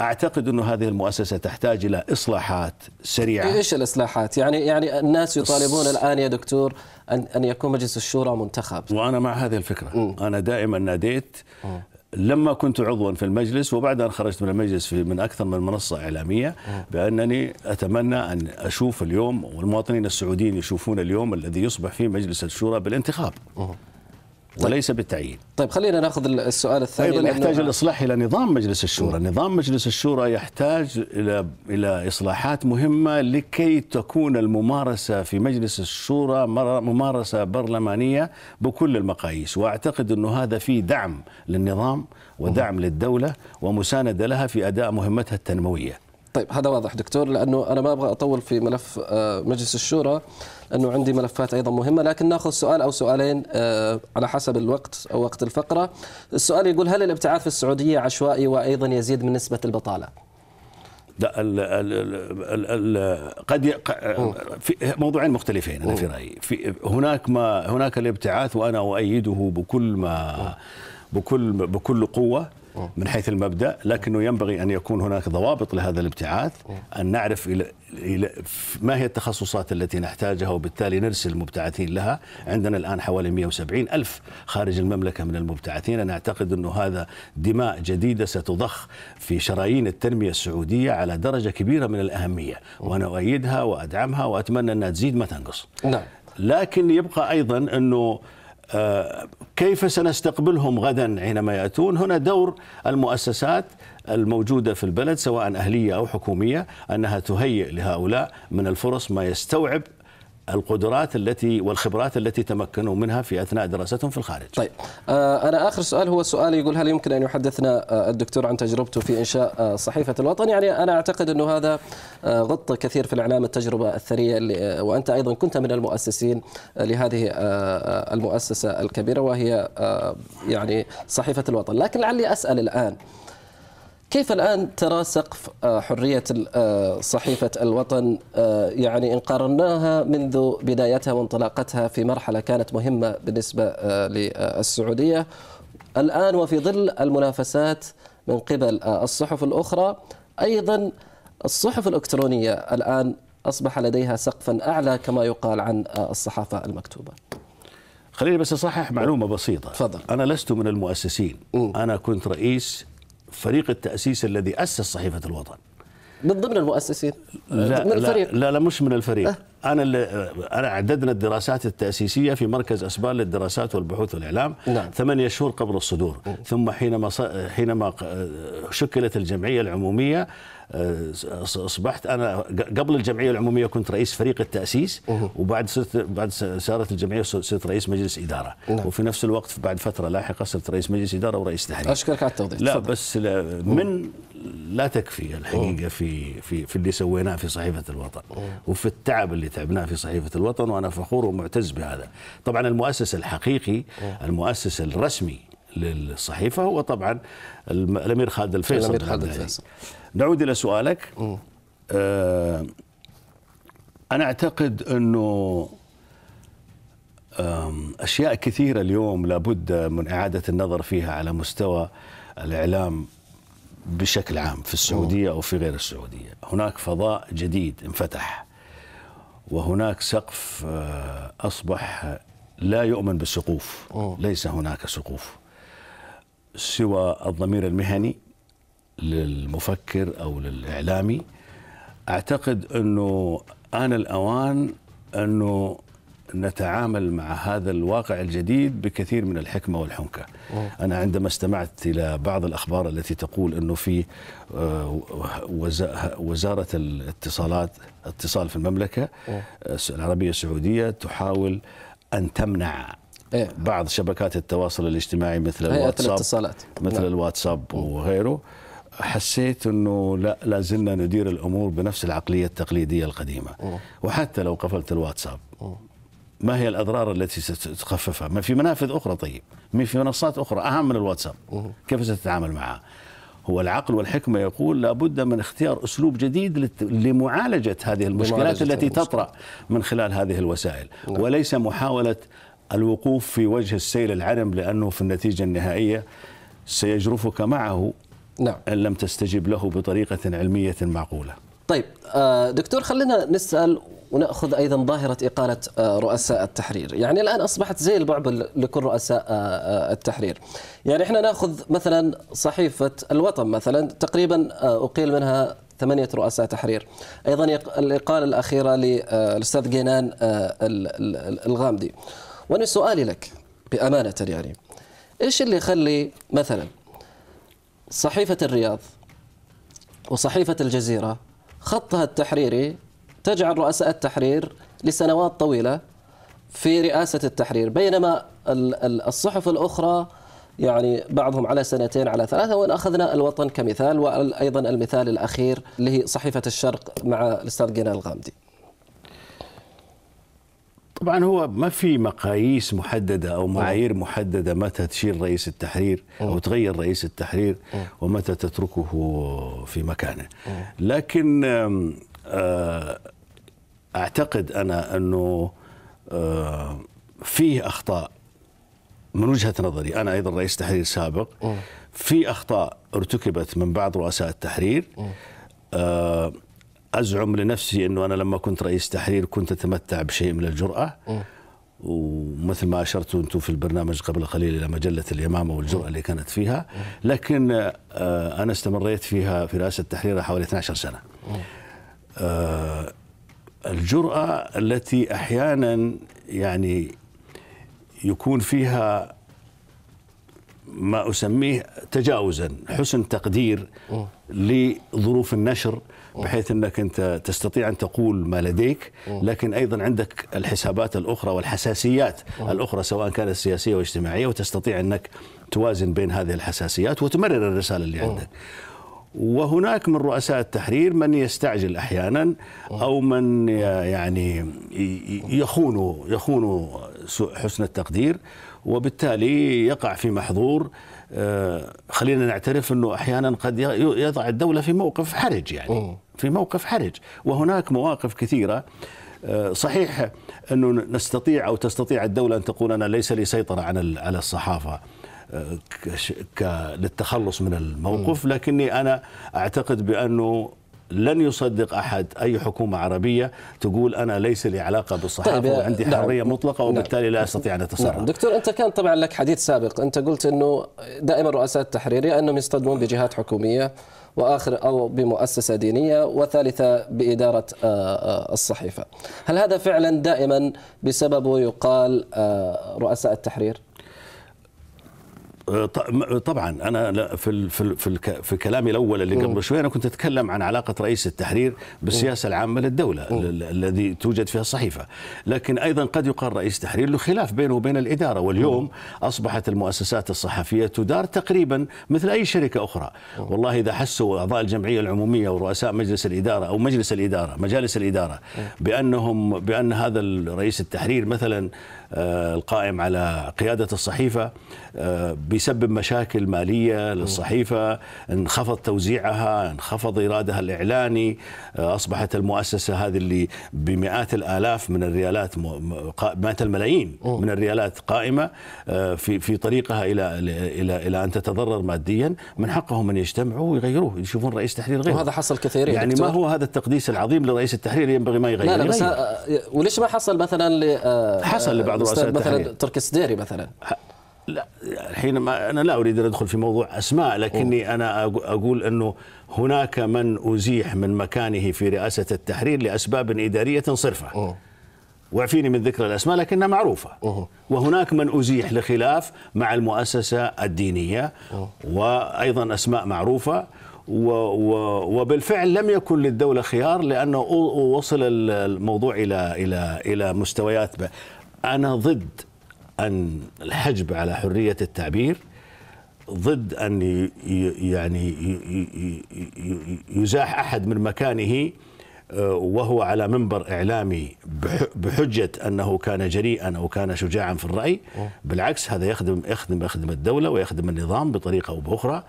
اعتقد انه هذه المؤسسه تحتاج الى اصلاحات سريعه ايش الاصلاحات؟ يعني يعني الناس يطالبون الان يا دكتور ان ان يكون مجلس الشورى منتخب وانا مع هذه الفكره، م. انا دائما ناديت لما كنت عضوا في المجلس وبعد ان خرجت من المجلس في من اكثر من منصه اعلاميه بانني اتمنى ان اشوف اليوم والمواطنين السعوديين يشوفون اليوم الذي يصبح فيه مجلس الشورى بالانتخاب. م. طيب. وليس بالتعيين طيب خلينا ناخذ السؤال الثاني ايضا يحتاج الاصلاح الى نظام مجلس الشورى، نظام مجلس الشورى يحتاج الى الى اصلاحات مهمه لكي تكون الممارسه في مجلس الشورى ممارسه برلمانيه بكل المقاييس، واعتقد انه هذا فيه دعم للنظام ودعم للدوله ومسانده لها في اداء مهمتها التنمويه. طيب هذا واضح دكتور لانه انا ما ابغى اطول في ملف آه، مجلس الشورى لانه عندي ملفات ايضا مهمه لكن ناخذ سؤال او سؤالين آه، على حسب الوقت او وقت الفقره السؤال يقول هل الابتعاث في السعوديه عشوائي وايضا يزيد من نسبه البطاله لا ال ال ال ال قد في موضوعين مختلفين انا في رايي في هناك ما هناك الابتعاث وانا اؤيده بكل ما بكل بكل قوه من حيث المبدا لكنه ينبغي ان يكون هناك ضوابط لهذا الابتعاث ان نعرف إلى ما هي التخصصات التي نحتاجها وبالتالي نرسل المبتعثين لها عندنا الان حوالي 170 الف خارج المملكه من المبتعثين انا اعتقد انه هذا دماء جديده ستضخ في شرايين التنميه السعوديه على درجه كبيره من الاهميه وانا اؤيدها وادعمها واتمنى انها تزيد ما تنقص نعم لكن يبقى ايضا انه كيف سنستقبلهم غدا حينما ياتون هنا دور المؤسسات الموجوده في البلد سواء اهليه او حكوميه انها تهيئ لهؤلاء من الفرص ما يستوعب القدرات التي والخبرات التي تمكنوا منها في اثناء دراستهم في الخارج. طيب آه، انا اخر سؤال هو سؤال يقول هل يمكن ان يحدثنا آه، الدكتور عن تجربته في انشاء آه، صحيفه الوطن؟ يعني انا اعتقد انه هذا غطى كثير في الاعلام التجربه الثريه وانت ايضا كنت من المؤسسين لهذه المؤسسه الكبيره وهي يعني صحيفه الوطن، لكن لعلي اسال الان كيف الآن ترى سقف آه، حرية آه، صحيفة الوطن آه، يعني إن قارناها منذ بدايتها وانطلاقتها في مرحلة كانت مهمة بالنسبة للسعودية الآن وفي ظل المنافسات من قبل الصحف الأخرى أيضا الصحف الإلكترونية الآن أصبح لديها سقفا أعلى كما يقال عن الصحافة المكتوبة خليني بس أصحح معلومة بسيطة تفضل أنا لست من المؤسسين أنا كنت رئيس فريق التأسيس الذي أسس صحيفة الوطن من ضمن المؤسسين لا من الفريق لا لا مش من الفريق أه. انا اللي انا عددنا الدراسات التاسيسيه في مركز اسبان للدراسات والبحوث والاعلام نعم. ثمانية شهور قبل الصدور ثم حينما حينما شكلت الجمعيه العموميه اصبحت انا قبل الجمعيه العموميه كنت رئيس فريق التاسيس وبعد صرت بعد صارت الجمعيه صرت رئيس مجلس اداره نعم. وفي نفس الوقت بعد فتره لاحقه صرت رئيس مجلس اداره ورئيس تحرير اشكرك على التوضيح لا بس من لا تكفي الحقيقه في في في اللي سويناه في صحيفه الوطن وفي التعب اللي تعبناه في صحيفه الوطن وانا فخور ومعتز بهذا طبعا المؤسس الحقيقي المؤسس الرسمي للصحيفه هو طبعا الامير خالد الفيصل الامير خالد الفيصل نعود الى سؤالك آه، انا اعتقد انه اشياء كثيره اليوم لابد من اعاده النظر فيها على مستوى الاعلام بشكل عام في السعوديه او في غير السعوديه، هناك فضاء جديد انفتح وهناك سقف آه، اصبح لا يؤمن بالسقوف، ليس هناك سقوف سوى الضمير المهني للمفكر او للاعلامي اعتقد انه ان الاوان انه نتعامل مع هذا الواقع الجديد بكثير من الحكمة والحنكة أوه. أنا عندما استمعت إلى بعض الأخبار التي تقول أنه في آه، وزارة الاتصالات اتصال في المملكة أوه. العربية السعودية تحاول أن تمنع إيه. بعض شبكات التواصل الاجتماعي مثل الواتساب الاتصالات مثل نعم. الواتساب وغيره حسيت انه لا لازلنا ندير الامور بنفس العقليه التقليديه القديمه أوه. وحتى لو قفلت الواتساب أوه. ما هي الاضرار التي ستخففها؟ ما في منافذ اخرى طيب، ما في منصات اخرى اهم من الواتساب أوه. كيف ستتعامل معها؟ هو العقل والحكمه يقول لابد من اختيار اسلوب جديد لمعالجه هذه المشكلات التي تطرا من خلال هذه الوسائل أوه. نعم. وليس محاوله الوقوف في وجه السيل العرم لانه في النتيجه النهائيه سيجرفك معه نعم. إن لم تستجب له بطريقة علمية معقولة طيب آه، دكتور خلينا نسأل وناخذ ايضا ظاهره اقاله آه، رؤساء التحرير، يعني الان اصبحت زي البعبع لكل رؤساء آه، التحرير. يعني احنا ناخذ مثلا صحيفه الوطن مثلا تقريبا اقيل منها ثمانية رؤساء تحرير أيضا الإقالة الأخيرة للأستاذ جينان الغامدي وأنا سؤالي لك بأمانة يعني إيش اللي يخلي مثلا صحيفة الرياض وصحيفة الجزيرة خطها التحريري تجعل رؤساء التحرير لسنوات طويلة في رئاسة التحرير بينما الصحف الأخرى يعني بعضهم على سنتين على ثلاثة وإن أخذنا الوطن كمثال وأيضا المثال الأخير اللي هي صحيفة الشرق مع الأستاذ جنال الغامدي طبعا هو ما في مقاييس محدده او نعم. معايير محدده متى تشيل رئيس التحرير او تغير رئيس التحرير ومتى تتركه في مكانه لكن آه، اعتقد انا انه آه، فيه اخطاء من وجهه نظري انا ايضا رئيس تحرير سابق في اخطاء ارتكبت من بعض رؤساء التحرير ازعم لنفسي انه انا لما كنت رئيس تحرير كنت اتمتع بشيء من الجراه م. ومثل ما اشرتوا انتم في البرنامج قبل قليل الى مجله اليمامه والجراه اللي كانت فيها لكن آه، انا استمريت فيها في رئاسه التحرير حوالي 12 سنه. آه، الجراه التي احيانا يعني يكون فيها ما اسميه تجاوزا حسن تقدير لظروف النشر بحيث انك انت تستطيع ان تقول ما لديك لكن ايضا عندك الحسابات الاخرى والحساسيات الاخرى سواء كانت سياسيه واجتماعيه وتستطيع انك توازن بين هذه الحساسيات وتمرر الرساله اللي عندك. وهناك من رؤساء التحرير من يستعجل احيانا او من يعني يخون يخون حسن التقدير وبالتالي يقع في محظور آه، خلينا نعترف انه احيانا قد يضع الدوله في موقف حرج يعني في موقف حرج وهناك مواقف كثيره آه، صحيح انه نستطيع او تستطيع الدوله ان تقول انا ليس لي سيطره على على الصحافه آه، للتخلص من الموقف لكني انا اعتقد بانه لن يصدق احد اي حكومه عربيه تقول انا ليس لي علاقه بالصحافه طيب وعندي نعم. حريه مطلقه نعم. وبالتالي نعم لا استطيع ان اتصرف نعم دكتور انت كان طبعا لك حديث سابق انت قلت انه دائما رؤساء التحريريه انهم يصطدمون بجهات حكوميه واخر او بمؤسسه دينيه وثالثه باداره آه، آه، الصحيفه هل هذا فعلا دائما بسببه يقال آه، رؤساء التحرير طبعا انا في في في كلامي الاول اللي قبل شوي انا كنت اتكلم عن علاقه رئيس التحرير بالسياسه العامه للدوله الذي توجد فيها الصحيفه لكن ايضا قد يقال رئيس التحرير له خلاف بينه وبين الاداره واليوم اصبحت المؤسسات الصحفيه تدار تقريبا مثل اي شركه اخرى والله اذا حسوا اعضاء الجمعيه العموميه ورؤساء مجلس الاداره او مجلس الاداره مجالس الاداره بانهم بان هذا رئيس التحرير مثلا آه، القائم على قيادة الصحيفة آه، بيسبب مشاكل مالية للصحيفة انخفض توزيعها انخفض إيرادها الإعلاني آه، أصبحت المؤسسة هذه اللي بمئات الآلاف من الريالات مئات الملايين من الريالات قائمة في في طريقها إلى إلى إلى أن تتضرر ماديا من حقهم أن يجتمعوا ويغيروه يشوفون رئيس تحرير غيره وهذا حصل كثيرين يعني ما هو هذا التقديس العظيم لرئيس التحرير ينبغي ما يغير لا لا بس وليش ما حصل مثلا حصل لبعض بعض رؤساء مثلا تركي السديري مثلا لا الحين ما انا لا اريد ان ادخل في موضوع اسماء لكني أوه. انا اقول انه هناك من ازيح من مكانه في رئاسه التحرير لاسباب اداريه صرفه أوه. واعفيني من ذكر الاسماء لكنها معروفه وهناك من ازيح لخلاف مع المؤسسه الدينيه وايضا اسماء معروفه وبالفعل لم يكن للدوله خيار لانه وصل الموضوع الى الى الى مستويات أنا ضد أن الحجب على حرية التعبير ضد أن يعني يزاح أحد من مكانه آه، وهو على منبر إعلامي بحجة أنه كان جريئا أو كان شجاعا في الرأي بالعكس هذا يخدم يخدم يخدم الدولة ويخدم النظام بطريقة أو بأخرى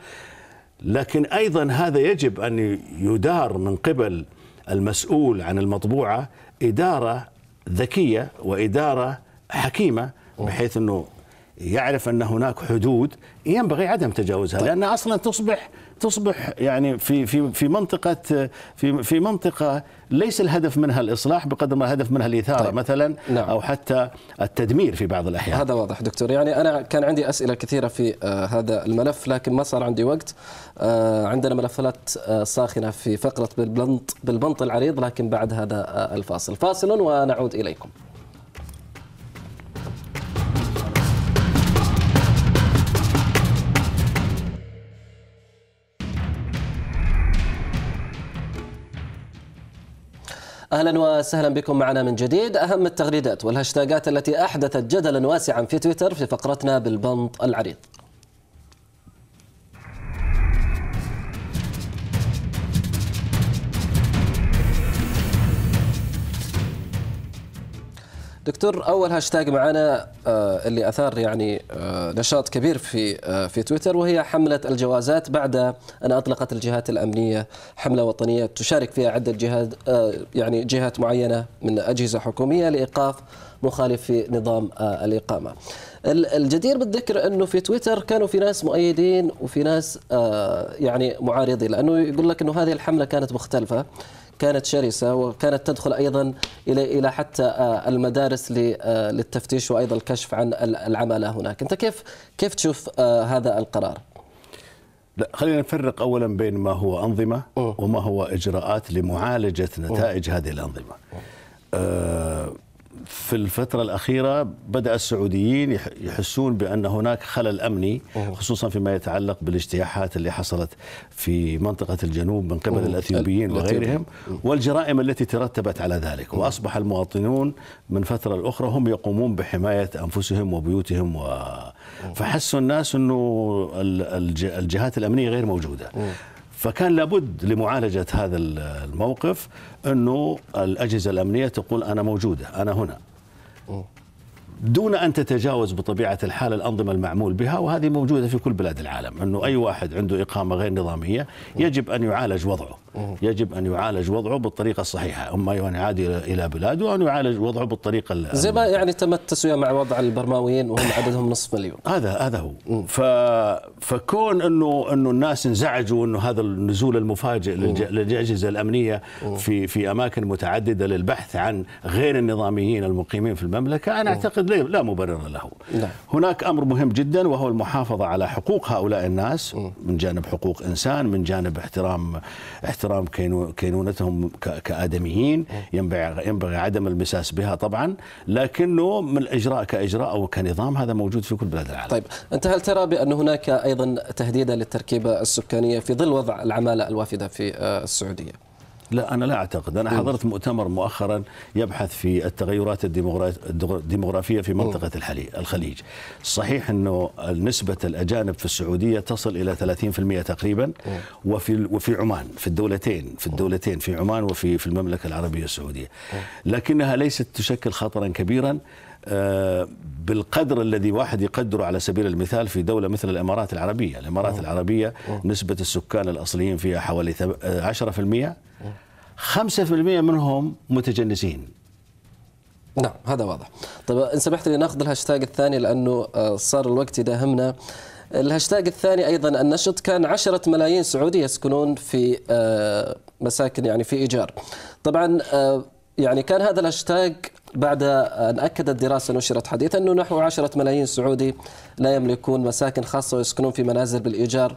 لكن أيضا هذا يجب أن يدار من قبل المسؤول عن المطبوعة إدارة ذكيه واداره حكيمه بحيث انه يعرف ان هناك حدود ينبغي عدم تجاوزها طيب. لانها اصلا تصبح تصبح يعني في في في منطقه في في منطقه ليس الهدف منها الاصلاح بقدر ما الهدف منها الاثاره طيب. مثلا نعم. او حتى التدمير في بعض الاحيان هذا واضح دكتور يعني انا كان عندي اسئله كثيره في آه، هذا الملف لكن ما صار عندي وقت آه، عندنا ملفات آه، ساخنه في فقره بالبنط بالبنط العريض لكن بعد هذا الفاصل فاصل ونعود اليكم أهلا وسهلا بكم معنا من جديد أهم التغريدات والهاشتاجات التي أحدثت جدلا واسعا في تويتر في فقرتنا بالبنط العريض دكتور اول هاشتاج معنا آه، اللي اثار يعني آه، نشاط كبير في آه، في تويتر وهي حمله الجوازات بعد ان اطلقت الجهات الامنيه حمله وطنيه تشارك فيها عده جهات يعني جهات معينه من اجهزه حكوميه لايقاف مخالفي نظام الاقامه. الجدير بالذكر انه في تويتر كانوا في ناس مؤيدين وفي ناس يعني معارضين لانه يقول لك انه هذه الحمله كانت مختلفه كانت شرسة وكانت تدخل أيضا إلى إلى حتى آه، المدارس آه، للتفتيش وأيضا الكشف عن العمالة هناك أنت كيف كيف تشوف آه، هذا القرار؟ لا خلينا نفرق اولا بين ما هو انظمه وما هو اجراءات لمعالجه نتائج هذه الانظمه. آه في الفترة الأخيرة بدأ السعوديين يحسون بأن هناك خلل أمني خصوصا فيما يتعلق بالاجتياحات اللي حصلت في منطقة الجنوب من قبل الأثيوبيين وغيرهم والجرائم التي ترتبت على ذلك وأصبح المواطنون من فترة أخرى هم يقومون بحماية أنفسهم وبيوتهم و... فحسوا الناس أنه الجهات الأمنية غير موجودة فكان لابد لمعالجة هذا الموقف أنه الأجهزة الأمنية تقول أنا موجودة أنا هنا دون أن تتجاوز بطبيعة الحال الأنظمة المعمول بها وهذه موجودة في كل بلاد العالم أنه أي واحد عنده إقامة غير نظامية يجب أن يعالج وضعه يجب ان يعالج وضعه بالطريقه الصحيحه، اما ان يعاد الى بلاده وان يعالج وضعه بالطريقه زي ما يعني تم التسويه مع وضع البرماويين وهم عددهم نصف مليون هذا هذا هو ف... فكون انه انه الناس انزعجوا انه هذا النزول المفاجئ للج... للاجهزه الامنيه في في اماكن متعدده للبحث عن غير النظاميين المقيمين في المملكه انا اعتقد لا مبرر له. لا. نعم. هناك امر مهم جدا وهو المحافظه على حقوق هؤلاء الناس من جانب حقوق انسان من جانب احترام احترام كينونتهم كادميين ينبغي ينبغي عدم المساس بها طبعا لكنه من الاجراء كاجراء او كنظام هذا موجود في كل بلاد العالم. طيب انت هل ترى بان هناك ايضا تهديدا للتركيبه السكانيه في ظل وضع العماله الوافده في آه، السعوديه؟ لا أنا لا أعتقد أنا إيه. حضرت مؤتمر مؤخرا يبحث في التغيرات الديموغرافيه في منطقة إيه. الخليج صحيح أنه نسبة الأجانب في السعودية تصل إلى 30% تقريبا إيه. وفي وفي عمان في الدولتين في الدولتين في عمان وفي في المملكة العربية السعودية لكنها ليست تشكل خطرا كبيرا بالقدر الذي واحد يقدره على سبيل المثال في دولة مثل الإمارات العربية الإمارات أوه. العربية أوه. نسبة السكان الأصليين فيها حوالي 10% 5% آه، منهم متجنسين نعم هذا واضح طيب إن سمحت لي ناخذ الهاشتاج الثاني لأنه آه، صار الوقت يداهمنا الهاشتاج الثاني أيضا النشط كان عشرة ملايين سعودي يسكنون في آه، مساكن يعني في إيجار طبعا يعني كان هذا الهاشتاج بعد أن أكدت دراسة نشرت حديثا أنه نحو عشرة ملايين سعودي لا يملكون مساكن خاصة ويسكنون في منازل بالإيجار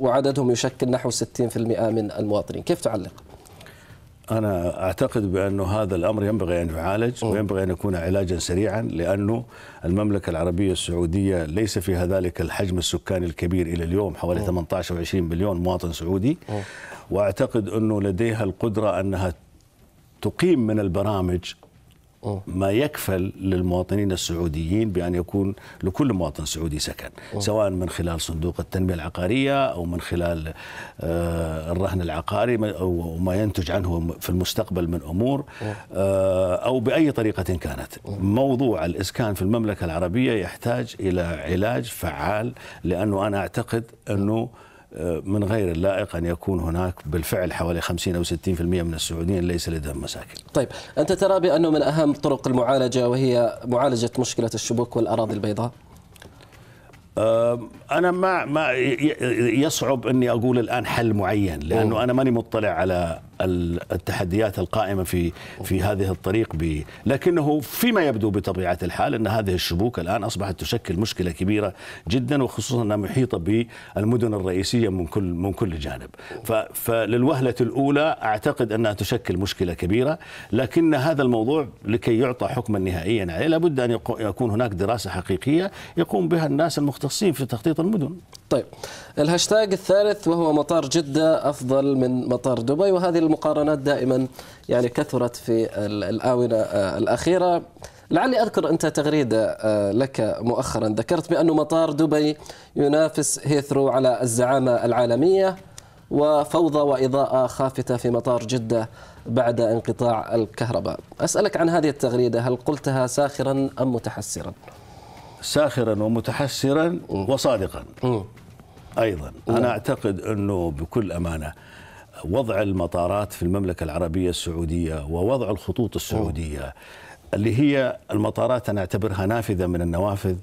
وعددهم يشكل نحو 60% من المواطنين كيف تعلق؟ أنا أعتقد بأن هذا الأمر ينبغي أن يعالج وينبغي أن يكون علاجا سريعا لأنه المملكة العربية السعودية ليس فيها ذلك الحجم السكاني الكبير إلى اليوم حوالي 18 أو 20 مليون مواطن سعودي وأعتقد أنه لديها القدرة أنها تقيم من البرامج ما يكفل للمواطنين السعوديين بأن يكون لكل مواطن سعودي سكن سواء من خلال صندوق التنمية العقارية أو من خلال آه، الرهن العقاري أو ما ينتج عنه في المستقبل من أمور آه، أو بأي طريقة كانت موضوع الإسكان في المملكة العربية يحتاج إلى علاج فعال لأنه أنا أعتقد أنه من غير اللائق أن يكون هناك بالفعل حوالي 50 أو 60% من السعوديين ليس لديهم مساكن طيب أنت ترى بأنه من أهم طرق المعالجة وهي معالجة مشكلة الشبوك والأراضي البيضاء انا ما ما يصعب اني اقول الان حل معين لانه انا ماني مطلع على التحديات القائمه في في هذه الطريق ب لكنه فيما يبدو بطبيعه الحال ان هذه الشبوك الان اصبحت تشكل مشكله كبيره جدا وخصوصا انها محيطه بالمدن الرئيسيه من كل من كل جانب فللوهله الاولى اعتقد انها تشكل مشكله كبيره لكن هذا الموضوع لكي يعطى حكما نهائيا عليه لابد ان يكون هناك دراسه حقيقيه يقوم بها الناس المختصين في تخطيط المدن طيب الهاشتاج الثالث وهو مطار جده افضل من مطار دبي وهذه المقارنات دائما يعني كثرت في الآونة آه، الأخيرة لعلي أذكر أنت تغريدة آه، لك مؤخرا ذكرت بأن مطار دبي ينافس هيثرو على الزعامة العالمية وفوضى وإضاءة خافتة في مطار جدة بعد انقطاع الكهرباء أسألك عن هذه التغريدة هل قلتها ساخرا أم متحسرا؟ ساخرا ومتحسرا وصادقا أيضا أنا أعتقد أنه بكل أمانة وضع المطارات في المملكة العربية السعودية ووضع الخطوط السعودية اللي هي المطارات أنا أعتبرها نافذة من النوافذ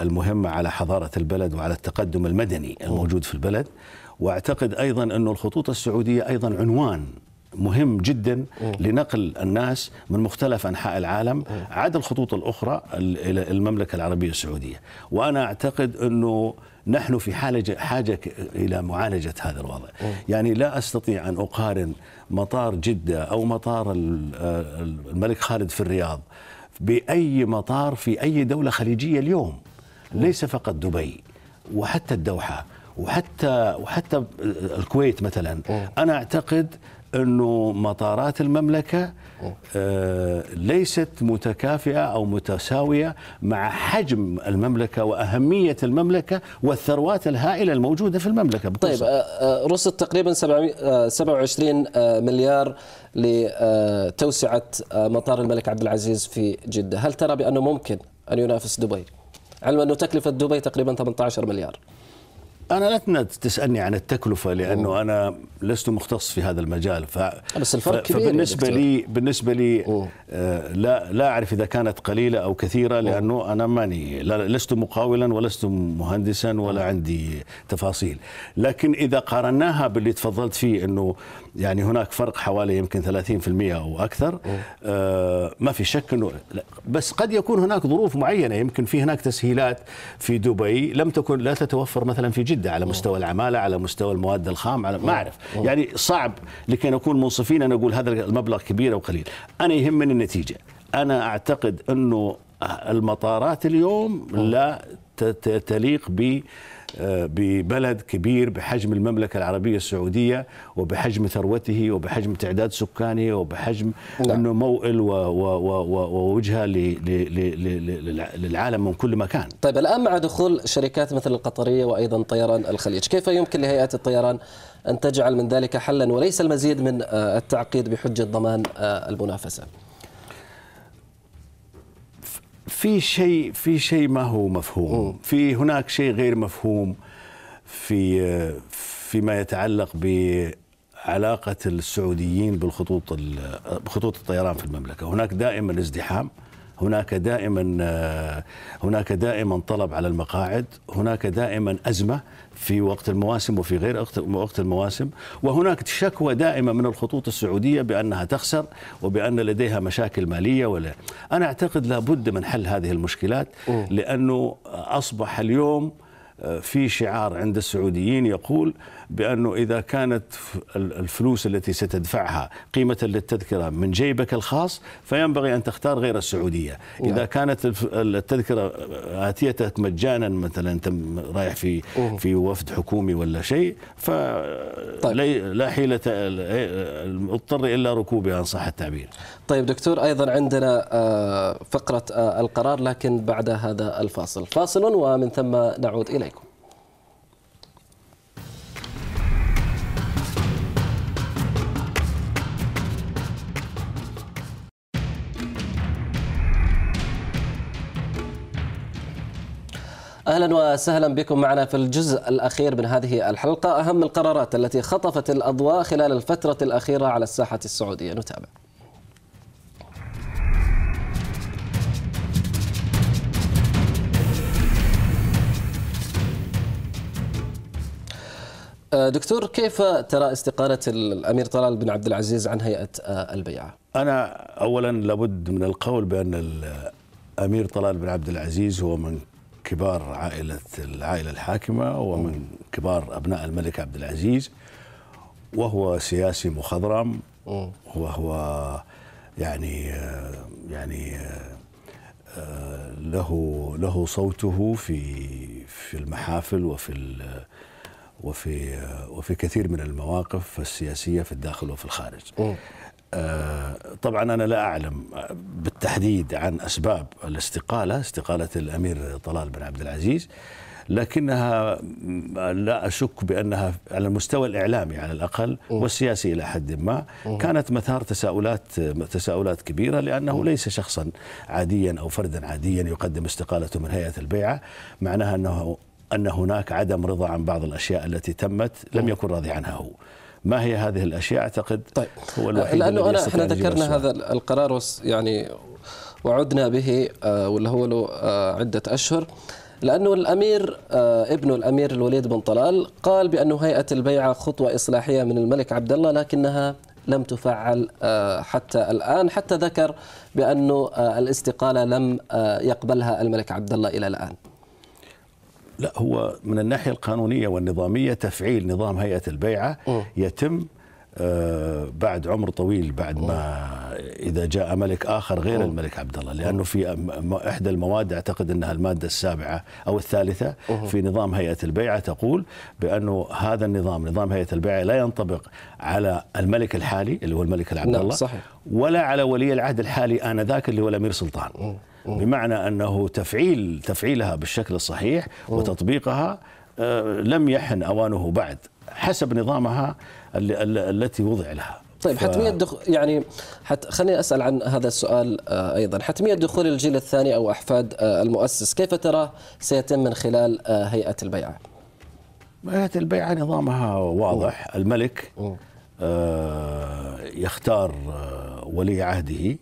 المهمة على حضارة البلد وعلى التقدم المدني الموجود في البلد وأعتقد أيضا أن الخطوط السعودية أيضا عنوان مهم جدا أوه. لنقل الناس من مختلف انحاء العالم عدا الخطوط الاخرى الى المملكه العربيه السعوديه وانا اعتقد انه نحن في حاجة, حاجة إلى معالجة هذا الوضع م. يعني لا أستطيع أن أقارن مطار جدة أو مطار الملك خالد في الرياض بأي مطار في أي دولة خليجية اليوم م. ليس فقط دبي وحتى الدوحة وحتى وحتى الكويت مثلا م. أنا أعتقد انه مطارات المملكه آه، ليست متكافئه او متساويه مع حجم المملكه واهميه المملكه والثروات الهائله الموجوده في المملكه بتوصف. طيب آه، آه، رصد تقريبا 27 مليار لتوسعه مطار الملك عبد العزيز في جده، هل ترى بانه ممكن ان ينافس دبي؟ علما انه تكلفه دبي تقريبا 18 مليار. انا لا تسالني عن التكلفه لانه أوه. انا لست مختص في هذا المجال ف بس الفرق كبير بالنسبه لي بالنسبه لي آه لا لا اعرف اذا كانت قليله او كثيره لانه أوه. انا ماني لست مقاولا ولست مهندسا ولا أوه. عندي تفاصيل لكن اذا قارناها باللي تفضلت فيه انه يعني هناك فرق حوالي يمكن 30% او اكثر آه ما في شك انه بس قد يكون هناك ظروف معينه يمكن في هناك تسهيلات في دبي لم تكن لا تتوفر مثلا في جده على مستوى العماله على مستوى المواد الخام على ما اعرف يعني صعب لكي نكون منصفين ان اقول هذا المبلغ كبير او قليل انا يهمني النتيجه انا اعتقد انه المطارات اليوم لا تليق ب ببلد كبير بحجم المملكة العربية السعودية وبحجم ثروته وبحجم تعداد سكانه وبحجم لا. نعم. أنه موئل ووجهة للعالم من كل مكان طيب الآن مع دخول شركات مثل القطرية وأيضا طيران الخليج كيف يمكن لهيئة الطيران أن تجعل من ذلك حلا وليس المزيد من آه، التعقيد بحجة ضمان آه، المنافسة في شيء في شيء ما هو مفهوم م. في هناك شيء غير مفهوم في فيما يتعلق بعلاقة السعوديين بالخطوط بخطوط الطيران في المملكة هناك دائما ازدحام هناك دائما هناك دائما طلب على المقاعد هناك دائما أزمة في وقت المواسم وفي غير وقت المواسم وهناك شكوى دائمة من الخطوط السعودية بأنها تخسر وبأن لديها مشاكل مالية ولا أنا أعتقد لابد من حل هذه المشكلات لأنه أصبح اليوم آه، في شعار عند السعوديين يقول بأنه إذا كانت الفلوس التي ستدفعها قيمة للتذكرة من جيبك الخاص فينبغي أن تختار غير السعودية أوه. إذا كانت التذكرة آتيتك مجانا مثلا أنت رايح في أوه. في وفد حكومي ولا شيء ف طيب. لا حيلة المضطر إيه، إلا ركوبها إن صح التعبير طيب دكتور أيضا عندنا آه، فقرة آه، القرار لكن بعد هذا الفاصل فاصل ومن ثم نعود إليكم أهلا وسهلا بكم معنا في الجزء الأخير من هذه الحلقة أهم القرارات التي خطفت الأضواء خلال الفترة الأخيرة على الساحة السعودية نتابع دكتور كيف ترى استقالة الأمير طلال بن عبد العزيز عن هيئة البيعة؟ أنا أولا لابد من القول بأن الأمير طلال بن عبد العزيز هو من كبار عائلة العائلة الحاكمة ومن كبار أبناء الملك عبد العزيز وهو سياسي مخضرم وهو يعني يعني آه، له له صوته في في المحافل وفي وفي آه، وفي كثير من المواقف السياسيه في الداخل وفي الخارج. طبعا أنا لا أعلم بالتحديد عن أسباب الاستقالة استقالة الأمير طلال بن عبد العزيز لكنها لا أشك بأنها على المستوى الإعلامي على الأقل والسياسي إلى حد ما كانت مثار تساؤلات تساؤلات كبيرة لأنه ليس شخصا عاديا أو فردا عاديا يقدم استقالته من هيئة البيعة معناها أنه أن هناك عدم رضا عن بعض الأشياء التي تمت لم يكن راضي عنها هو ما هي هذه الاشياء اعتقد طيب هو الوحيد لانه انا احنا ذكرنا هذا القرار يعني وعدنا به آه، واللي هو له آه، عده اشهر لانه الامير آه، ابنه الامير الوليد بن طلال قال بانه هيئه البيعه خطوه اصلاحيه من الملك عبد الله لكنها لم تفعل حتى الآن حتى ذكر بانه الاستقالة لم يقبلها الملك عبد الله إلى الآن لا هو من الناحيه القانونيه والنظاميه تفعيل نظام هيئه البيعه يتم آه، بعد عمر طويل بعد ما اذا جاء ملك اخر غير الملك عبد الله لانه في آه، احدى المواد اعتقد انها الماده السابعه او الثالثه في نظام هيئه البيعه تقول بانه هذا النظام نظام هيئه البيعه لا ينطبق على الملك الحالي اللي هو الملك عبد نعم، الله صحيح. ولا على ولي العهد الحالي انذاك اللي هو الامير سلطان بمعنى انه تفعيل تفعيلها بالشكل الصحيح وتطبيقها آه، لم يحن اوانه بعد حسب نظامها التي وضع لها طيب حتميه دخول يعني حت خليني اسال عن هذا السؤال آه، ايضا حتميه دخول الجيل الثاني او احفاد آه، المؤسس كيف ترى سيتم من خلال هيئه البيعه هيئه البيعه نظامها واضح الملك يختار ولي عهده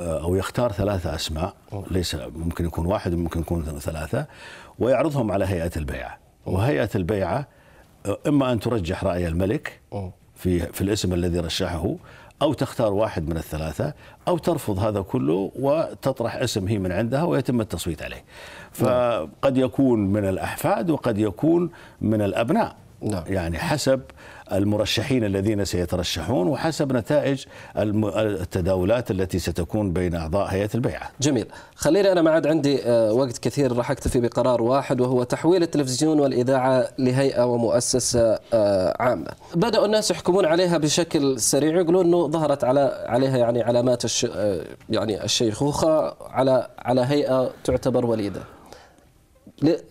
آه، او يختار ثلاثه اسماء ليس ممكن يكون واحد وممكن يكون ثلاثه ويعرضهم على هيئه البيعه وهيئه البيعه آه، اما ان ترجح راي الملك في في الاسم الذي رشحه او تختار واحد من الثلاثه او ترفض هذا كله وتطرح اسم هي من عندها ويتم التصويت عليه. فقد يكون من الاحفاد وقد يكون من الابناء. نعم. يعني حسب المرشحين الذين سيترشحون وحسب نتائج التداولات التي ستكون بين أعضاء هيئة البيعة جميل خليني أنا ما عاد عندي آه، وقت كثير راح أكتفي بقرار واحد وهو تحويل التلفزيون والإذاعة لهيئة ومؤسسة آه، عامة بدأوا الناس يحكمون عليها بشكل سريع يقولون أنه ظهرت على عليها يعني علامات الش... آه، يعني الشيخوخة على على هيئة تعتبر وليدة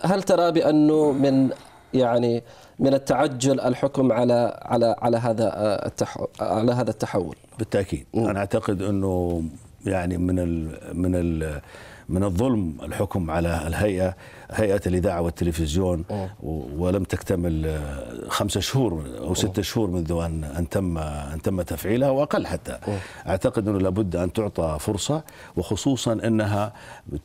هل ترى بأنه من يعني من التعجل الحكم على على على هذا آه، على هذا التحول بالتاكيد انا اعتقد انه يعني من الـ من الـ من الظلم الحكم على الهيئه هيئه الاذاعه والتلفزيون ولم تكتمل آه، خمسة شهور او ستة شهور منذ ان ان تم ان تم تفعيلها واقل حتى اعتقد انه لابد ان تعطى فرصه وخصوصا انها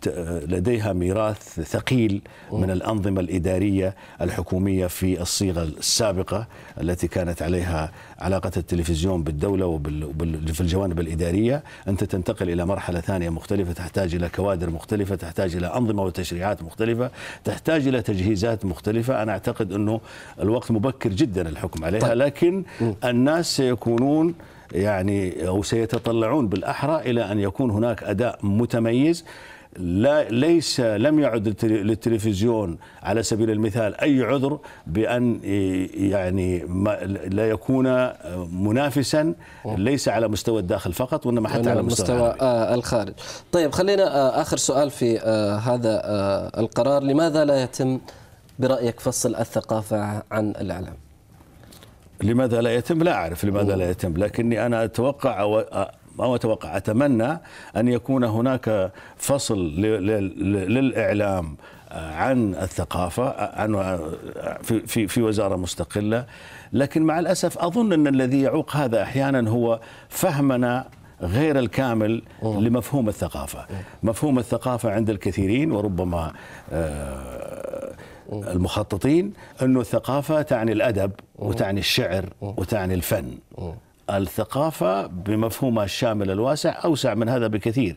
آه، لديها ميراث ثقيل من الانظمه الاداريه الحكوميه في الصيغه السابقه التي كانت عليها علاقه التلفزيون بالدوله وفي الجوانب الاداريه انت تنتقل الى مرحله ثانيه مختلفه تحتاج الى كوادر مختلفه تحتاج الى انظمه وتشريعات مختلفه تحتاج الى تجهيزات مختلفه انا اعتقد انه الوقت مبكر جدا الحكم عليها طيب. لكن الناس سيكونون يعني او سيتطلعون بالاحرى الى ان يكون هناك اداء متميز لا ليس لم يعد للتلفزيون على سبيل المثال اي عذر بان يعني ما لا يكون منافسا ليس على مستوى الداخل فقط وانما حتى على نعم، مستوى, مستوى آه، الخارج. طيب خلينا آه، اخر سؤال في آه، هذا القرار لماذا لا يتم برايك فصل الثقافه عن الاعلام؟ لماذا لا يتم؟ لا اعرف لماذا لا يتم لكني انا اتوقع ما أتوقع أتمنى أن يكون هناك فصل للإعلام عن الثقافة عن في في وزارة مستقلة لكن مع الأسف أظن أن الذي يعوق هذا أحيانا هو فهمنا غير الكامل لمفهوم الثقافة مفهوم الثقافة عند الكثيرين وربما آه، المخططين أن الثقافة تعني الأدب وتعني الشعر وتعني الفن الثقافة بمفهومها الشامل الواسع أوسع من هذا بكثير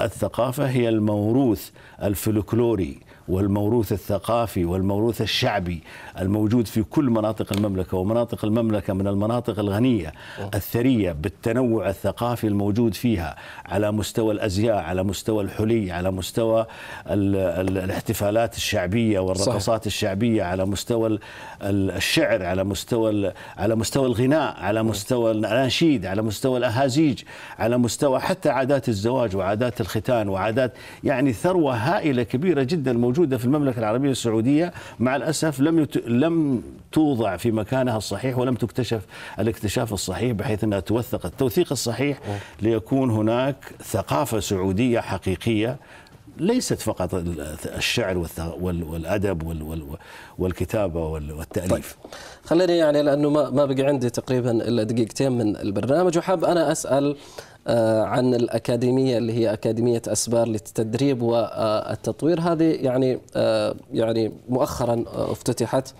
الثقافة هي الموروث الفلكلوري والموروث الثقافي والموروث الشعبي الموجود في كل مناطق المملكة ومناطق المملكة من المناطق الغنية الثرية بالتنوع الثقافي الموجود فيها على مستوى الأزياء على مستوى الحلي على مستوى الاحتفالات الشعبية والرقصات الشعبية على مستوى الشعر على مستوى على مستوى الغناء على مستوى الأناشيد على مستوى الأهازيج على مستوى حتى عادات الزواج وعادات الختان وعادات يعني ثروة هائلة كبيرة جدا موجودة موجوده في المملكه العربيه السعوديه مع الاسف لم يت... لم توضع في مكانها الصحيح ولم تكتشف الاكتشاف الصحيح بحيث انها توثق التوثيق الصحيح ليكون هناك ثقافه سعوديه حقيقيه ليست فقط الشعر والادب والكتابه والتاليف طيب. خليني يعني لانه ما بقي عندي تقريبا الا دقيقتين من البرنامج وحاب انا اسال آه، عن الأكاديمية اللي هي أكاديمية أسبار للتدريب والتطوير هذه يعني آه، يعني مؤخرا آه، افتتحت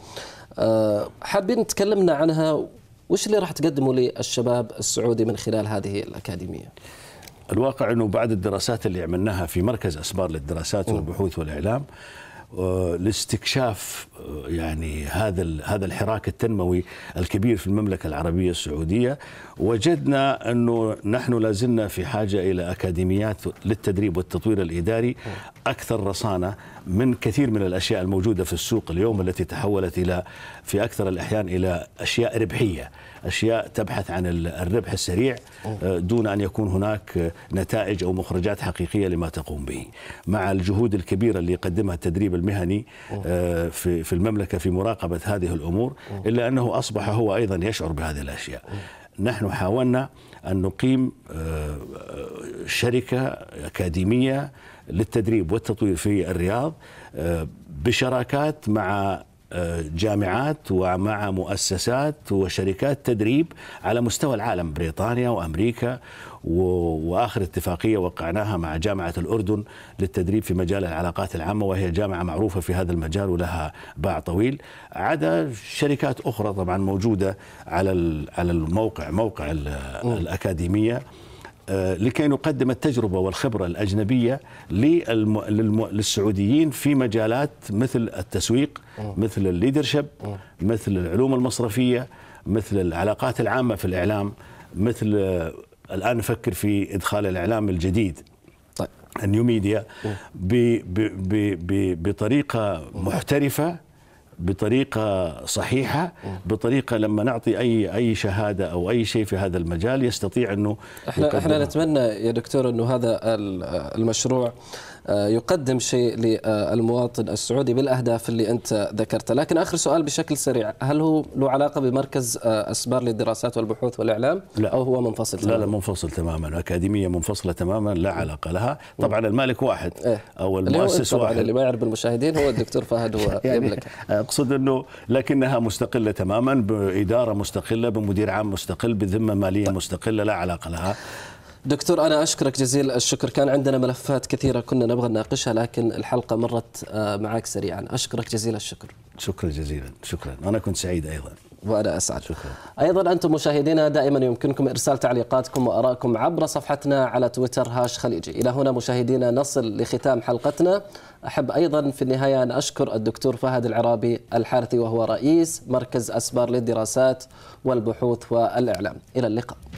حابين تكلمنا عنها وش اللي راح تقدمه للشباب السعودي من خلال هذه الأكاديمية؟ الواقع أنه بعد الدراسات اللي عملناها في مركز أسبار للدراسات والبحوث والإعلام آه، لاستكشاف آه، يعني هذا هذا الحراك التنموي الكبير في المملكه العربيه السعوديه وجدنا انه نحن لازلنا في حاجه الى اكاديميات للتدريب والتطوير الاداري اكثر رصانه من كثير من الاشياء الموجوده في السوق اليوم التي تحولت الى في اكثر الاحيان الى اشياء ربحيه أشياء تبحث عن الربح السريع آه، دون أن يكون هناك آه، نتائج أو مخرجات حقيقية لما تقوم به مع الجهود الكبيرة اللي يقدمها التدريب المهني آه، في في المملكة في مراقبة هذه الأمور إلا أنه أصبح هو أيضا يشعر بهذه الأشياء نحن حاولنا أن نقيم شركة أكاديمية للتدريب والتطوير في الرياض بشراكات مع جامعات ومع مؤسسات وشركات تدريب على مستوى العالم بريطانيا وامريكا واخر اتفاقيه وقعناها مع جامعه الاردن للتدريب في مجال العلاقات العامه وهي جامعه معروفه في هذا المجال ولها باع طويل عدا شركات اخرى طبعا موجوده على على الموقع موقع الاكاديميه آه، لكي نقدم التجربة والخبرة الأجنبية للسعوديين في مجالات مثل التسويق مثل الليدرشيب مثل العلوم المصرفية مثل العلاقات العامة في الإعلام مثل آه، الآن نفكر في إدخال الإعلام الجديد طيب. النيو ميديا بطريقة محترفة بطريقه صحيحه بطريقه لما نعطي اي اي شهاده او اي شيء في هذا المجال يستطيع انه احنا يقدمها. احنا نتمنى يا دكتور انه هذا المشروع آه، يقدم شيء للمواطن السعودي بالاهداف اللي انت ذكرتها، لكن اخر سؤال بشكل سريع، هل هو له علاقه بمركز اسبار آه، للدراسات والبحوث والاعلام؟ لا او هو منفصل لا تماما؟ لا منفصل تماما، اكاديميه منفصله تماما لا علاقه لها، طبعا المالك واحد إيه؟ او المؤسس طبعا واحد اللي ما يعرف المشاهدين هو الدكتور فهد هو يعني يملك اقصد انه لكنها مستقله تماما باداره مستقله بمدير عام مستقل بذمه ماليه طيب. مستقله لا علاقه لها دكتور أنا أشكرك جزيل الشكر كان عندنا ملفات كثيرة كنا نبغى نناقشها لكن الحلقة مرت آه، معك سريعا أشكرك جزيل الشكر شكرا جزيلا شكرا أنا كنت سعيد أيضا وأنا أسعد شكرا أيضا أنتم مشاهدينا دائما يمكنكم إرسال تعليقاتكم وأراءكم عبر صفحتنا على تويتر هاش خليجي إلى هنا مشاهدينا نصل لختام حلقتنا أحب أيضا في النهاية أن أشكر الدكتور فهد العرابي الحارثي وهو رئيس مركز أسبار للدراسات والبحوث والإعلام إلى اللقاء